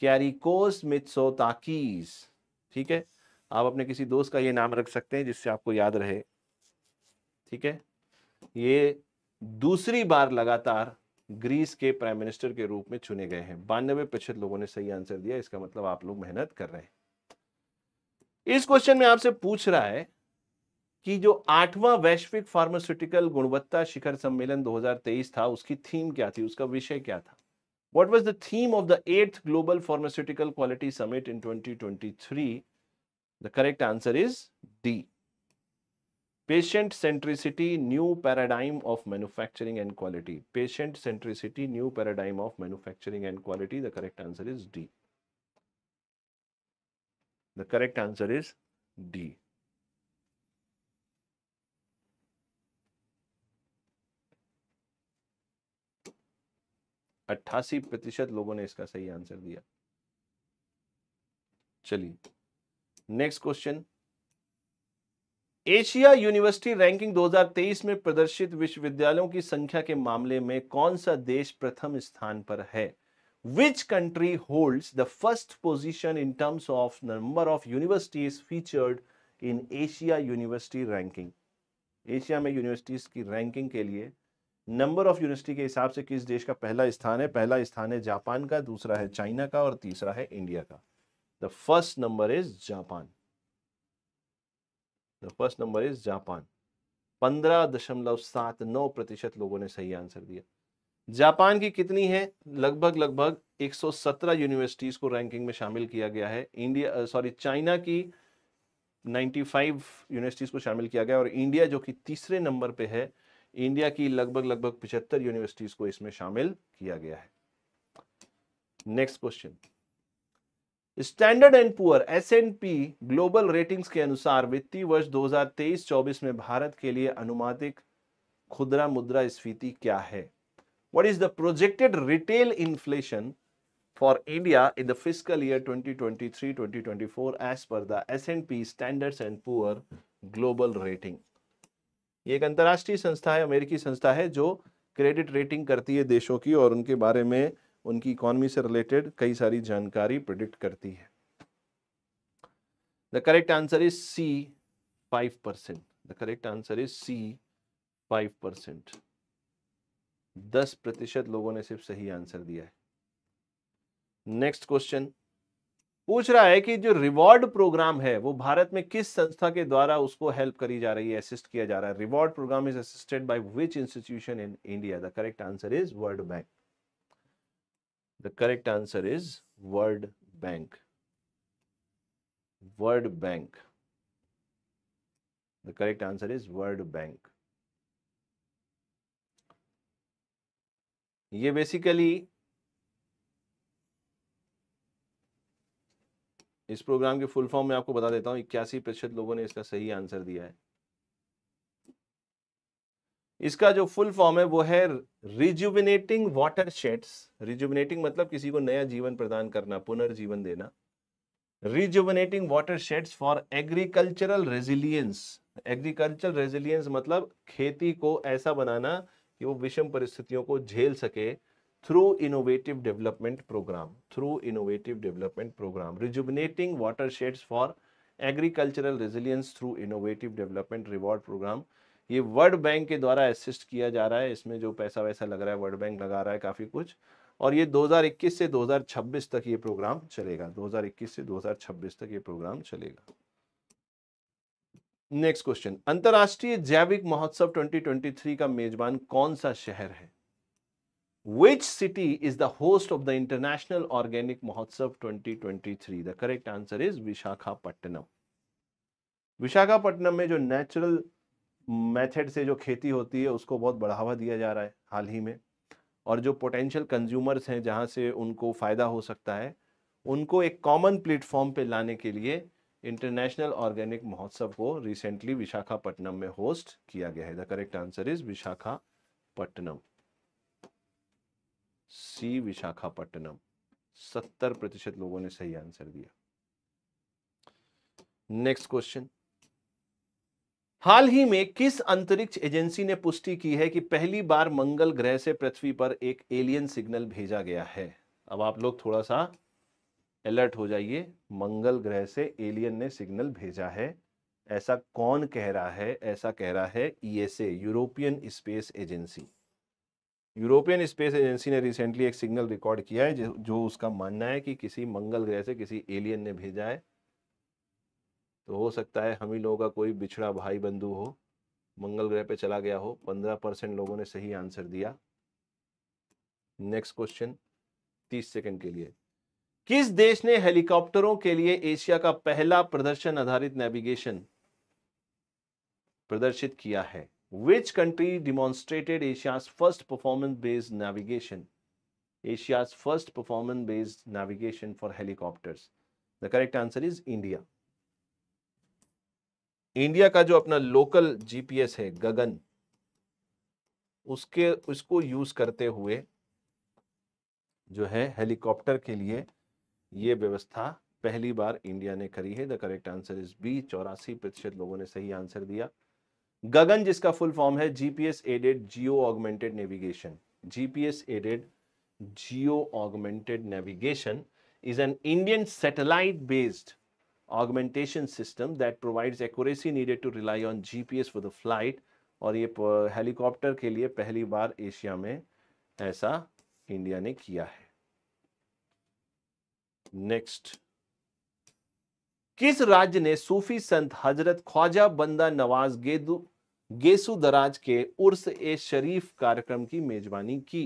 कैरिकोस मित्सो ताकीज ठीक है आप अपने किसी दोस्त का ये नाम रख सकते हैं जिससे आपको याद रहे ठीक है ये दूसरी बार लगातार ग्रीस के प्राइम मिनिस्टर के रूप में चुने गए हैं बानवे प्रतिशत लोगों ने सही आंसर दिया इसका मतलब आप लोग मेहनत कर रहे हैं इस क्वेश्चन में आपसे पूछ रहा है कि जो आठवां वैश्विक फार्मास्यूटिकल गुणवत्ता शिखर सम्मेलन 2023 था उसकी थीम क्या थी उसका विषय क्या था what was the theme of the eight global pharmaceutical quality summit in 2023 the correct answer is D patient centricity new paradigm of manufacturing and quality patient centricity new paradigm of manufacturing and quality the correct answer is D the correct answer is D अट्ठासी प्रतिशत लोगों ने इसका सही answer दिया चलिए next question Asia university ranking 2023 में प्रदर्शित विश्वविद्यालयों की संख्या के मामले में कौन सा देश प्रथम स्थान पर है which country hold the first position in terms of number of universities featured in Asia university ranking Asia में यूनिवर्सिटीज की रैंकिंग के लिए नंबर ऑफ यूनिवर्सिटी के हिसाब से किस देश का पहला स्थान है पहला स्थान है जापान का दूसरा है चाइना का और तीसरा है इंडिया का the first number is Japan the first number is Japan पंद्रह दशमलव सात नौ प्रतिशत लोगों ने सही आंसर दिया जापान की कितनी है लगभग लगभग 117 यूनिवर्सिटीज को रैंकिंग में शामिल किया गया है इंडिया सॉरी चाइना की 95 यूनिवर्सिटीज को शामिल किया गया और इंडिया जो कि तीसरे नंबर पे है इंडिया की लगभग लगभग पिछहत्तर यूनिवर्सिटीज को इसमें शामिल किया गया है next question Standard and Poor S and P global ratings के अनुसार वित्तीय वर्ष 2023-24 में भारत के लिए अनुमानित खुदरा मुद्रा स्फीति क्या है what is the projected retail inflation for India in the twenty year 2023-2024 the S and P Standard and Poor global rating ये एक अंतर्राष्ट्रीय संस्था है अमेरिकी संस्था है जो क्रेडिट रेटिंग करती है देशों की और उनके बारे में उनकी इकोनॉमी से रिलेटेड कई सारी जानकारी प्रिडिक्ट करती है the correct answer is C five percent the correct answer is C five percent दस प्रतिशत लोगों ने सिर्फ सही आंसर दिया है नेक्स्ट क्वेश्चन पूछ रहा है कि जो रिवॉर्ड प्रोग्राम है वो भारत में किस संस्था के द्वारा उसको हेल्प करी जा रही है असिस्ट किया जा रहा है reward programme is assisted by which institution in India the correct answer is World Bank the correct answer is World Bank World Bank the correct answer is World Bank ये basically इस programme के full form में आपको बता देता हूं इक्यासी प्रतिशत लोगों ने इसका सही आंसर दिया है इसका जो फुल फॉर्म है वो है रिज्यूबिनेटिंग वाटर शेड्स रिज्यूबिनेटिंग मतलब किसी को नया जीवन प्रदान करना पुनर्जीवन देना rejuvenating watersheds for agricultural resilience agricultural resilience मतलब खेती को ऐसा बनाना कि वो विषम परिस्थितियों को झेल सके through innovative development program through innovative development program rejuvenating watersheds for agricultural resilience through innovative development reward program ये वर्ल्ड बैंक के द्वारा असिस्ट किया जा रहा है इसमें जो पैसा वैसा लग रहा है वर्ल्ड बैंक लगा रहा है काफ़ी कुछ और ये 2021 से 2026 तक ये प्रोग्राम चलेगा 2021 से 2026 तक ये प्रोग्राम चलेगा नेक्स्ट क्वेश्चन अंतर्राष्ट्रीय जैविक महोत्सव 2023 का मेजबान कौन सा शहर है Which city is the host of the International Organic Mahotsav 2023? The correct answer is Vishakhapattanam. Visakhapatnam में जो नेचुरल मेथड से जो खेती होती है उसको बहुत बढ़ावा दिया जा रहा है हाल ही में और जो पोटेंशियल कंज्यूमर्स हैं जहां से उनको फ़ायदा हो सकता है उनको एक कॉमन प्लेटफॉर्म पे लाने के लिए इंटरनेशनल ऑर्गेनिक महोत्सव को रिसेंटली विशाखापट्टनम में होस्ट किया गया है the correct answer is Visakhapatnam C Visakhapatnam सत्तर प्रतिशत लोगों ने सही आंसर दिया नेक्स्ट क्वेश्चन हाल ही में किस अंतरिक्ष एजेंसी ने पुष्टि की है कि पहली बार मंगल ग्रह से पृथ्वी पर एक एलियन सिग्नल भेजा गया है अब आप लोग थोड़ा सा अलर्ट हो जाइए मंगल ग्रह से एलियन ने सिग्नल भेजा है ऐसा कौन कह रहा है ऐसा कह रहा है ESA e European space agency European space agency ने रिसेंटली एक सिग्नल रिकॉर्ड किया है जो, उसका मानना है कि किसी मंगल ग्रह से किसी एलियन ने भेजा है तो हो सकता है हम ही लोगों का कोई बिछड़ा भाई बंधु हो मंगल ग्रह पे चला गया हो पंद्रह परसेंट लोगों ने सही आंसर दिया नेक्स्ट क्वेश्चन तीस सेकंड के लिए किस देश ने हेलीकॉप्टरों के लिए एशिया का पहला प्रदर्शन आधारित नेविगेशन प्रदर्शित किया है Which country demonstrated Asia's first performance-based navigation? Asia's first performance-based navigation for helicopters. The correct answer is India. India का जो अपना लोकल जीपीएस है गगन उसके उसको यूज करते हुए जो है हेलीकॉप्टर के लिए ये व्यवस्था पहली बार इंडिया ने करी है the correct answer is B चौरासी प्रतिशत लोगों ने सही आंसर दिया गगन जिसका फुल फॉर्म है GPS aided geo augmented navigation GPS aided geo augmented navigation is an Indian satellite based augmentation system that provides accuracy needed to rely on GPS for the flight और ये helicopter के लिए पहली बार Asia में ऐसा India ने किया है नेक्स्ट किस राज्य ने सूफी संत हजरत ख्वाजा बंदा नवाज गेदू गेसु दराज के उर्स ए शरीफ कार्यक्रम की मेजबानी की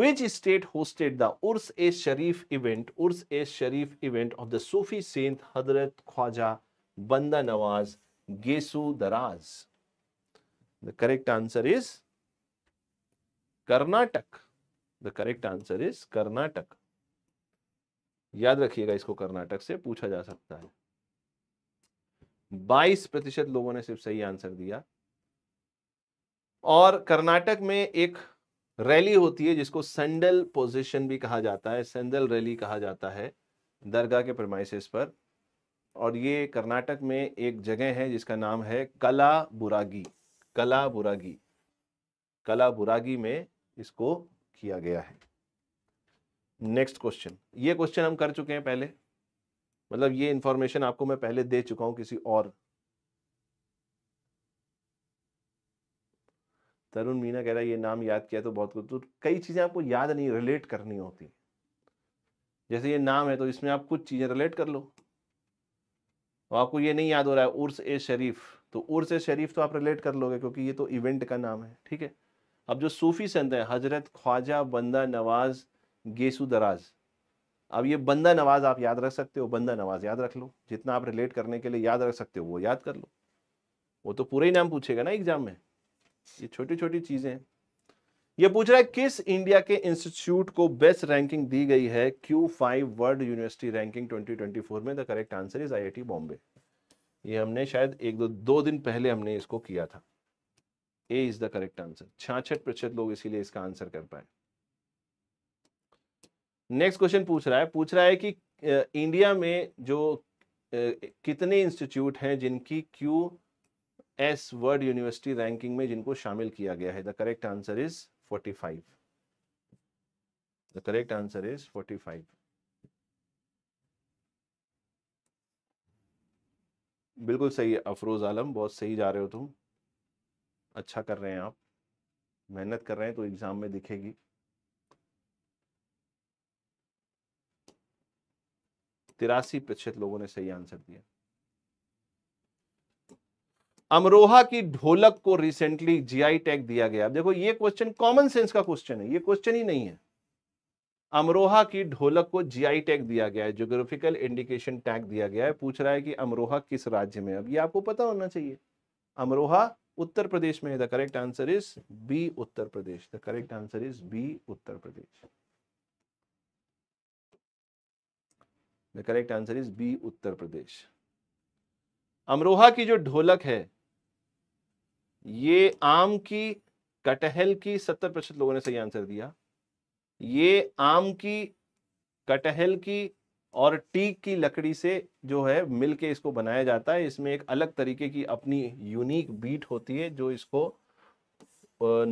which state hosted the Urs e Sharif event Urs e Sharif event of the Sufi saint Hazrat Khwaja Banda Nawaz Gesu Daraz the correct answer is Karnataka the correct answer is Karnataka याद रखिएगा इसको कर्नाटक से पूछा जा सकता है 22 प्रतिशत लोगों ने सिर्फ सही आंसर दिया और कर्नाटक में एक रैली होती है जिसको सेंडल पोजीशन भी कहा जाता है सेंडल रैली कहा जाता है दरगाह के प्रमाइसिस पर और ये कर्नाटक में एक जगह है जिसका नाम है कला बुरागी कला बुरागी कला बुरागी में इसको किया गया है नेक्स्ट क्वेश्चन ये क्वेश्चन हम कर चुके हैं पहले मतलब ये इंफॉर्मेशन आपको मैं पहले दे चुका हूं किसी और तरुण मीना कह रहा है ये नाम याद किया तो बहुत कुछ तो कई चीज़ें आपको याद नहीं रिलेट करनी होती जैसे ये नाम है तो इसमें आप कुछ चीज़ें रिलेट कर लो और आपको ये नहीं याद हो रहा है उर्स ए शरीफ तो उर्स ए शरीफ तो आप रिलेट कर लोगे क्योंकि ये तो इवेंट का नाम है ठीक है अब जो सूफ़ी संत है हजरत ख्वाजा बंदा नवाज गेसु दराज अब ये बंदा नवाज आप याद रख सकते हो बंदा नवाज याद रख लो जितना आप रिलेट करने के लिए याद रख सकते हो वो याद कर लो वो तो पूरे ही नाम पूछेगा ना एग्जाम में ये छोटी छोटी चीजें हैं ये पूछ रहा है किस इंडिया के इंस्टीट्यूट को बेस्ट रैंकिंग दी गई है Q five world university ranking 2024 में the correct answer is IIT Bombay ये हमने शायद एक दो दो दिन पहले हमने इसको किया था A is the correct answer छाछठ प्रतिशत लोग इसीलिए इसका आंसर कर पाए नेक्स्ट क्वेश्चन पूछ रहा है पूछ रहा है कि इंडिया में जो कितने इंस्टीट्यूट हैं जिनकी Q S world university ranking में जिनको शामिल किया गया है the correct answer is 45 the correct answer is 45 बिल्कुल सही है अफरोज आलम बहुत सही जा रहे हो तुम अच्छा कर रहे हैं आप मेहनत कर रहे हैं तो एग्जाम में दिखेगी तिरासी प्रतिशत लोगों ने सही आंसर दिया अमरोहा की ढोलक को रिसेंटली जीआई टैग दिया गया देखो ये क्वेश्चन कॉमन सेंस का क्वेश्चन है ये क्वेश्चन ही नहीं है अमरोहा की ढोलक को जीआई टैग दिया गया है ज्योग्राफिकल इंडिकेशन टैग दिया गया है पूछ रहा है कि अमरोहा किस राज्य में अब ये आपको पता होना चाहिए अमरोहा उत्तर प्रदेश में the correct answer is B Uttar Pradesh the correct answer is B Uttar Pradesh the correct answer is B Uttar Pradesh Amroha की जो ढोलक है ये आम की कटहल की सत्तर प्रतिशत लोगों ने सही आंसर दिया ये आम की कटहल की और टीक की लकड़ी से जो है मिल के इसको बनाया जाता है इसमें एक अलग तरीके की अपनी यूनिक बीट होती है जो इसको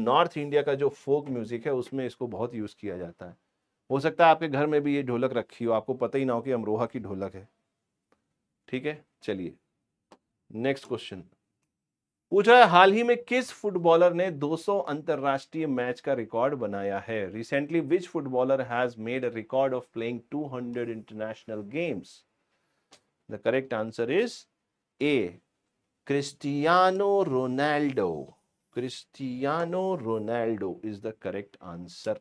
नॉर्थ इंडिया का जो फोक म्यूजिक है उसमें इसको बहुत यूज किया जाता है हो सकता है आपके घर में भी ये ढोलक रखी हो आपको पता ही ना हो कि अमरोहा की ढोलक है ठीक है चलिए नेक्स्ट क्वेश्चन पूछ रहा है हाल ही में किस फुटबॉलर ने 200 अंतरराष्ट्रीय मैच का रिकॉर्ड बनाया है recently which footballer has made a record of playing 200 international games the correct answer is a Cristiano Ronaldo Cristiano Ronaldo is the correct answer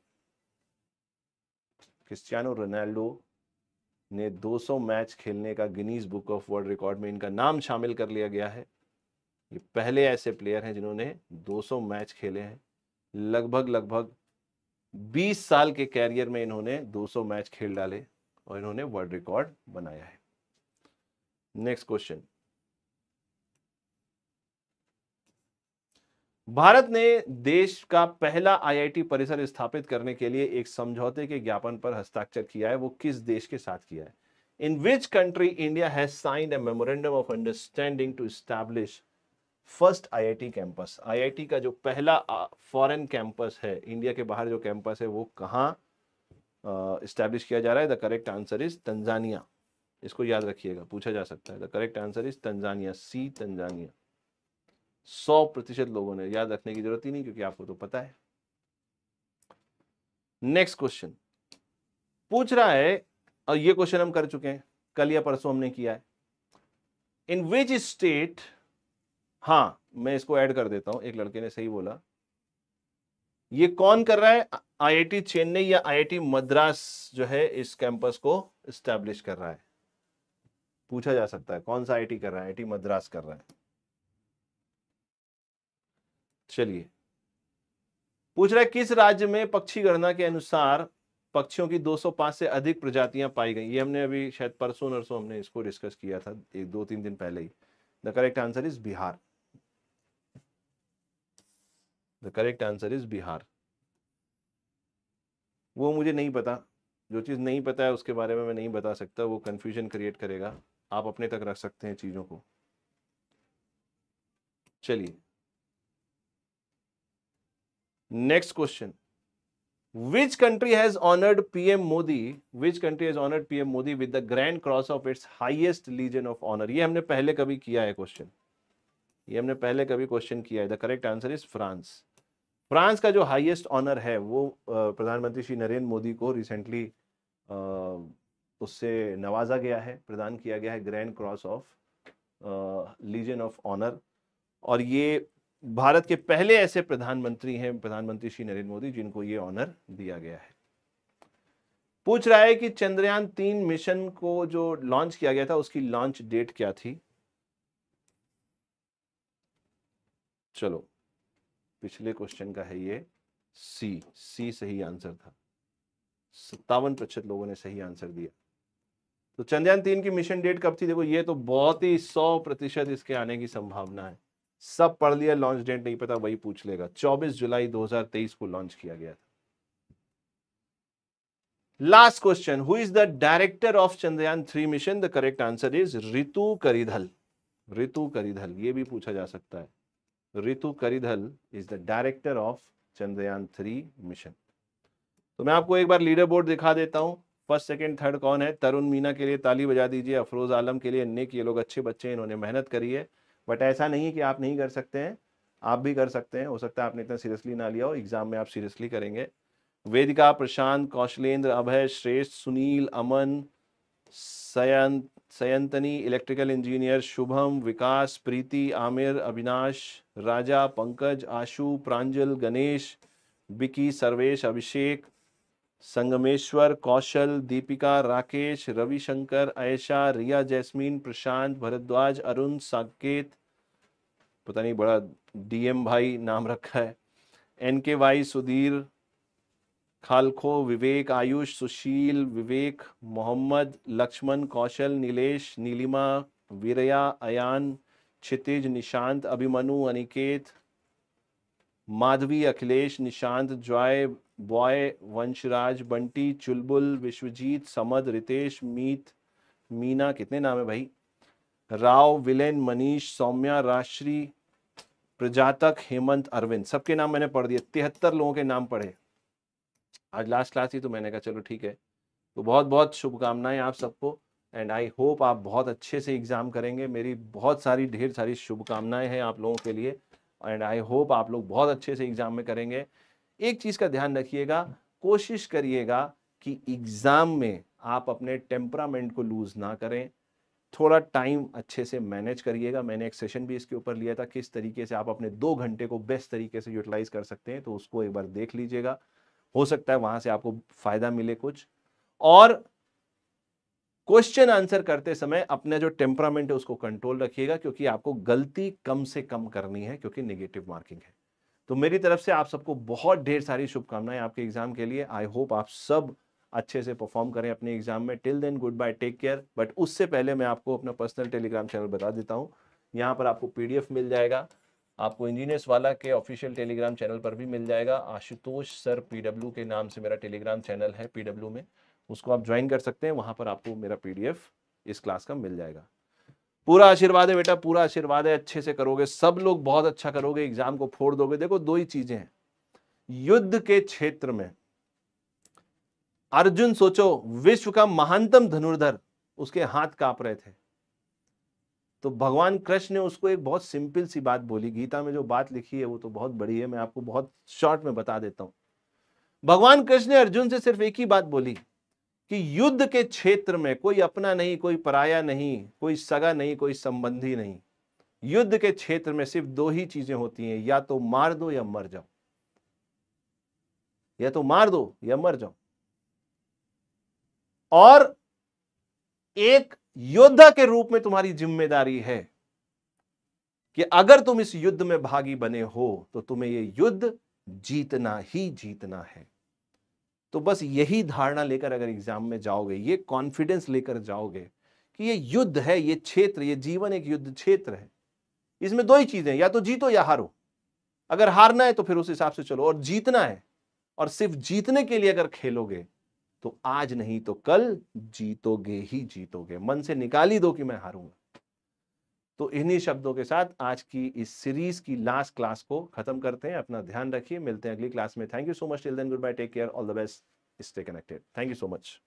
Cristiano Ronaldo ने 200 मैच खेलने का Guinness book of world record में इनका नाम शामिल कर लिया गया है ये पहले ऐसे प्लेयर हैं जिन्होंने 200 मैच खेले हैं लगभग लगभग 20 साल के कैरियर में इन्होंने 200 मैच खेल डाले और इन्होंने वर्ल्ड रिकॉर्ड बनाया है नेक्स्ट क्वेश्चन भारत ने देश का पहला आईआईटी परिसर स्थापित करने के लिए एक समझौते के ज्ञापन पर हस्ताक्षर किया है वो किस देश के साथ किया है in which country India has signed a memorandum of understanding to establish first IIT campus IIT का जो पहला फॉरेन कैंपस है इंडिया के बाहर जो कैंपस है वो कहाँ uh, किया जा रहा है the correct answer is Tanzania इसको याद रखिएगा पूछा जा सकता है the correct answer is Tanzania C Tanzania सौ प्रतिशत लोगों ने याद रखने की जरूरत ही नहीं क्योंकि आपको तो पता है नेक्स्ट क्वेश्चन पूछ रहा है और ये क्वेश्चन हम कर चुके हैं कल या परसों हमने किया है इन विच स्टेट हां मैं इसको ऐड कर देता हूं एक लड़के ने सही बोला ये कौन कर रहा है आईआईटी चेन्नई या आईआईटी मद्रास जो है इस कैंपस को स्टैब्लिश कर रहा है पूछा जा सकता है कौन सा आईआईटी कर रहा है आईआईटी मद्रास कर रहा है चलिए पूछ रहा है किस राज्य में पक्षी गणना के अनुसार पक्षियों की 205 से अधिक प्रजातियां पाई गई ये हमने अभी शायद परसों नरसों हमने इसको डिस्कस किया था एक दो तीन दिन पहले ही the correct answer is Bihar the correct answer is Bihar वो मुझे नहीं पता जो चीज़ नहीं पता है उसके बारे में मैं नहीं बता सकता वो कंफ्यूजन क्रिएट करेगा आप अपने तक रख सकते हैं चीज़ों को चलिए next question which country has honoured PM Modi which country has honoured PM Modi with the grand cross of its highest legion of honour ये हमने पहले कभी किया है क्वेश्चन ये हमने पहले कभी क्वेश्चन किया है the correct answer is France France का जो हाइएस्ट ऑनर है वो प्रधानमंत्री श्री नरेंद्र मोदी को रिसेंटली उससे नवाजा गया है प्रदान किया गया है grand cross of legion of honour और ये भारत के पहले ऐसे प्रधानमंत्री हैं प्रधानमंत्री श्री नरेंद्र मोदी जिनको ये ऑनर दिया गया है पूछ रहा है कि चंद्रयान तीन मिशन को जो लॉन्च किया गया था उसकी लॉन्च डेट क्या थी चलो पिछले क्वेश्चन का है ये सी सी सही आंसर था सत्तावन प्रतिशत लोगों ने सही आंसर दिया तो चंद्रयान तीन की मिशन डेट कब थी देखो ये तो बहुत ही सौ प्रतिशत इसके आने की संभावना है सब पढ़ लिया लॉन्च डेट नहीं पता वही पूछ लेगा 24 जुलाई 2023 को लॉन्च किया गया था last question who is the director of Chandrayaan three mission the correct answer is Ritu Karidhal Ritu Karidhal ये भी पूछा जा सकता है Ritu Karidhal is the director of Chandrayaan three mission तो मैं आपको एक बार लीडर बोर्ड दिखा देता हूं फर्स्ट सेकंड थर्ड कौन है तरुण मीना के लिए ताली बजा दीजिए अफरोज आलम के लिए नेक ये लोग अच्छे बच्चे हैं इन्होंने मेहनत करी है बट ऐसा नहीं है कि आप नहीं कर सकते हैं आप भी कर सकते हैं हो सकता है आपने इतना सीरियसली ना लिया हो एग्जाम में आप सीरियसली करेंगे वेदिका प्रशांत Kaushalendra Abhay Shreshth Sunil Aman Sayan Sayantani electrical engineer Shubham Vikas Preeti Aamir Avinash Raja Pankaj Ashu Pranjal Ganesh Bicky Sarvesh Abhishek Sangameshwar Kaushal Deepika Rakesh Ravishankar Aisha Riya Jasmine Prashant Bhardwaj Arun Saket पता नहीं बड़ा डीएम भाई नाम रखा है एन के वाई सुधीर खालखो विवेक आयुष सुशील विवेक मोहम्मद लक्ष्मण कौशल नीलेश नीलिमा वीरया अयान क्षितिज निशांत अभिमनु अनिकेत माधवी अखिलेश निशांत जॉय बॉय वंशराज बंटी चुलबुल विश्वजीत समद रितेश मीत मीना कितने नाम है भाई राव विलेन मनीष सौम्या राश्री प्रजातक हेमंत अरविंद सबके नाम मैंने पढ़ दिए तिहत्तर लोगों के नाम पढ़े आज लास्ट क्लास ही तो मैंने कहा चलो ठीक है तो बहुत बहुत शुभकामनाएं आप सबको एंड आई होप आप बहुत अच्छे से एग्ज़ाम करेंगे मेरी बहुत सारी ढेर सारी शुभकामनाएं हैं आप लोगों के लिए एंड आई होप आप लोग बहुत अच्छे से एग्ज़ाम में करेंगे एक चीज़ का ध्यान रखिएगा कोशिश करिएगा कि एग्ज़ाम में आप अपने टेम्परामेंट को लूज़ ना करें थोड़ा टाइम अच्छे से मैनेज करिएगा मैंने एक सेशन भी इसके ऊपर लिया था किस तरीके से आप अपने दो घंटे को बेस्ट तरीके से यूटिलाइज कर सकते हैं तो उसको एक बार देख लीजिएगा हो सकता है वहां से आपको फायदा मिले कुछ और क्वेश्चन आंसर करते समय अपना जो टेम्परामेंट है उसको कंट्रोल रखिएगा क्योंकि आपको गलती कम से कम करनी है क्योंकि निगेटिव मार्किंग है तो मेरी तरफ से आप सबको बहुत ढेर सारी शुभकामनाएं आपके एग्जाम के लिए आई होप आप सब अच्छे से परफॉर्म करें अपने एग्जाम में till then goodbye take care but उससे पहले मैं आपको अपना पर्सनल टेलीग्राम चैनल बता देता हूँ यहाँ पर आपको पी मिल जाएगा आपको इंजीनियर्स वाला के ऑफिशियल टेलीग्राम चैनल पर भी मिल जाएगा आशुतोष सर पी के नाम से मेरा टेलीग्राम चैनल है पीडब्ल्यू में उसको आप ज्वाइन कर सकते हैं वहाँ पर आपको मेरा पी इस क्लास का मिल जाएगा पूरा आशीर्वाद है बेटा पूरा आशीर्वाद है अच्छे से करोगे सब लोग बहुत अच्छा करोगे एग्जाम को फोड़ दोगे देखो दो ही चीजें हैं युद्ध के क्षेत्र में अर्जुन सोचो विश्व का महानतम धनुर्धर उसके हाथ कांप रहे थे तो भगवान कृष्ण ने उसको एक बहुत सिंपल सी बात बोली गीता में जो बात लिखी है वो तो बहुत बड़ी है मैं आपको बहुत शॉर्ट में बता देता हूं भगवान कृष्ण ने अर्जुन से सिर्फ एक ही बात बोली कि युद्ध के क्षेत्र में कोई अपना नहीं कोई पराया नहीं कोई सगा नहीं कोई संबंधी नहीं युद्ध के क्षेत्र में सिर्फ दो ही चीजें होती हैं या तो मार दो या मर जाओ या तो मार दो या मर जाओ और एक योद्धा के रूप में तुम्हारी जिम्मेदारी है कि अगर तुम इस युद्ध में भागी बने हो तो तुम्हें यह युद्ध जीतना ही जीतना है तो बस यही धारणा लेकर अगर एग्जाम में जाओगे ये कॉन्फिडेंस लेकर जाओगे कि ये युद्ध है ये क्षेत्र ये जीवन एक युद्ध क्षेत्र है इसमें दो ही चीजें या तो जीतो या हारो अगर हारना है तो फिर उस हिसाब से चलो और जीतना है और सिर्फ जीतने के लिए अगर खेलोगे तो आज नहीं तो कल जीतोगे ही जीतोगे मन से निकाल ही दो कि मैं हारूंगा तो इन्हीं शब्दों के साथ आज की इस सीरीज की लास्ट क्लास को खत्म करते हैं अपना ध्यान रखिए मिलते हैं अगली क्लास में thank you so much till then goodbye take care all the best stay connected thank you so much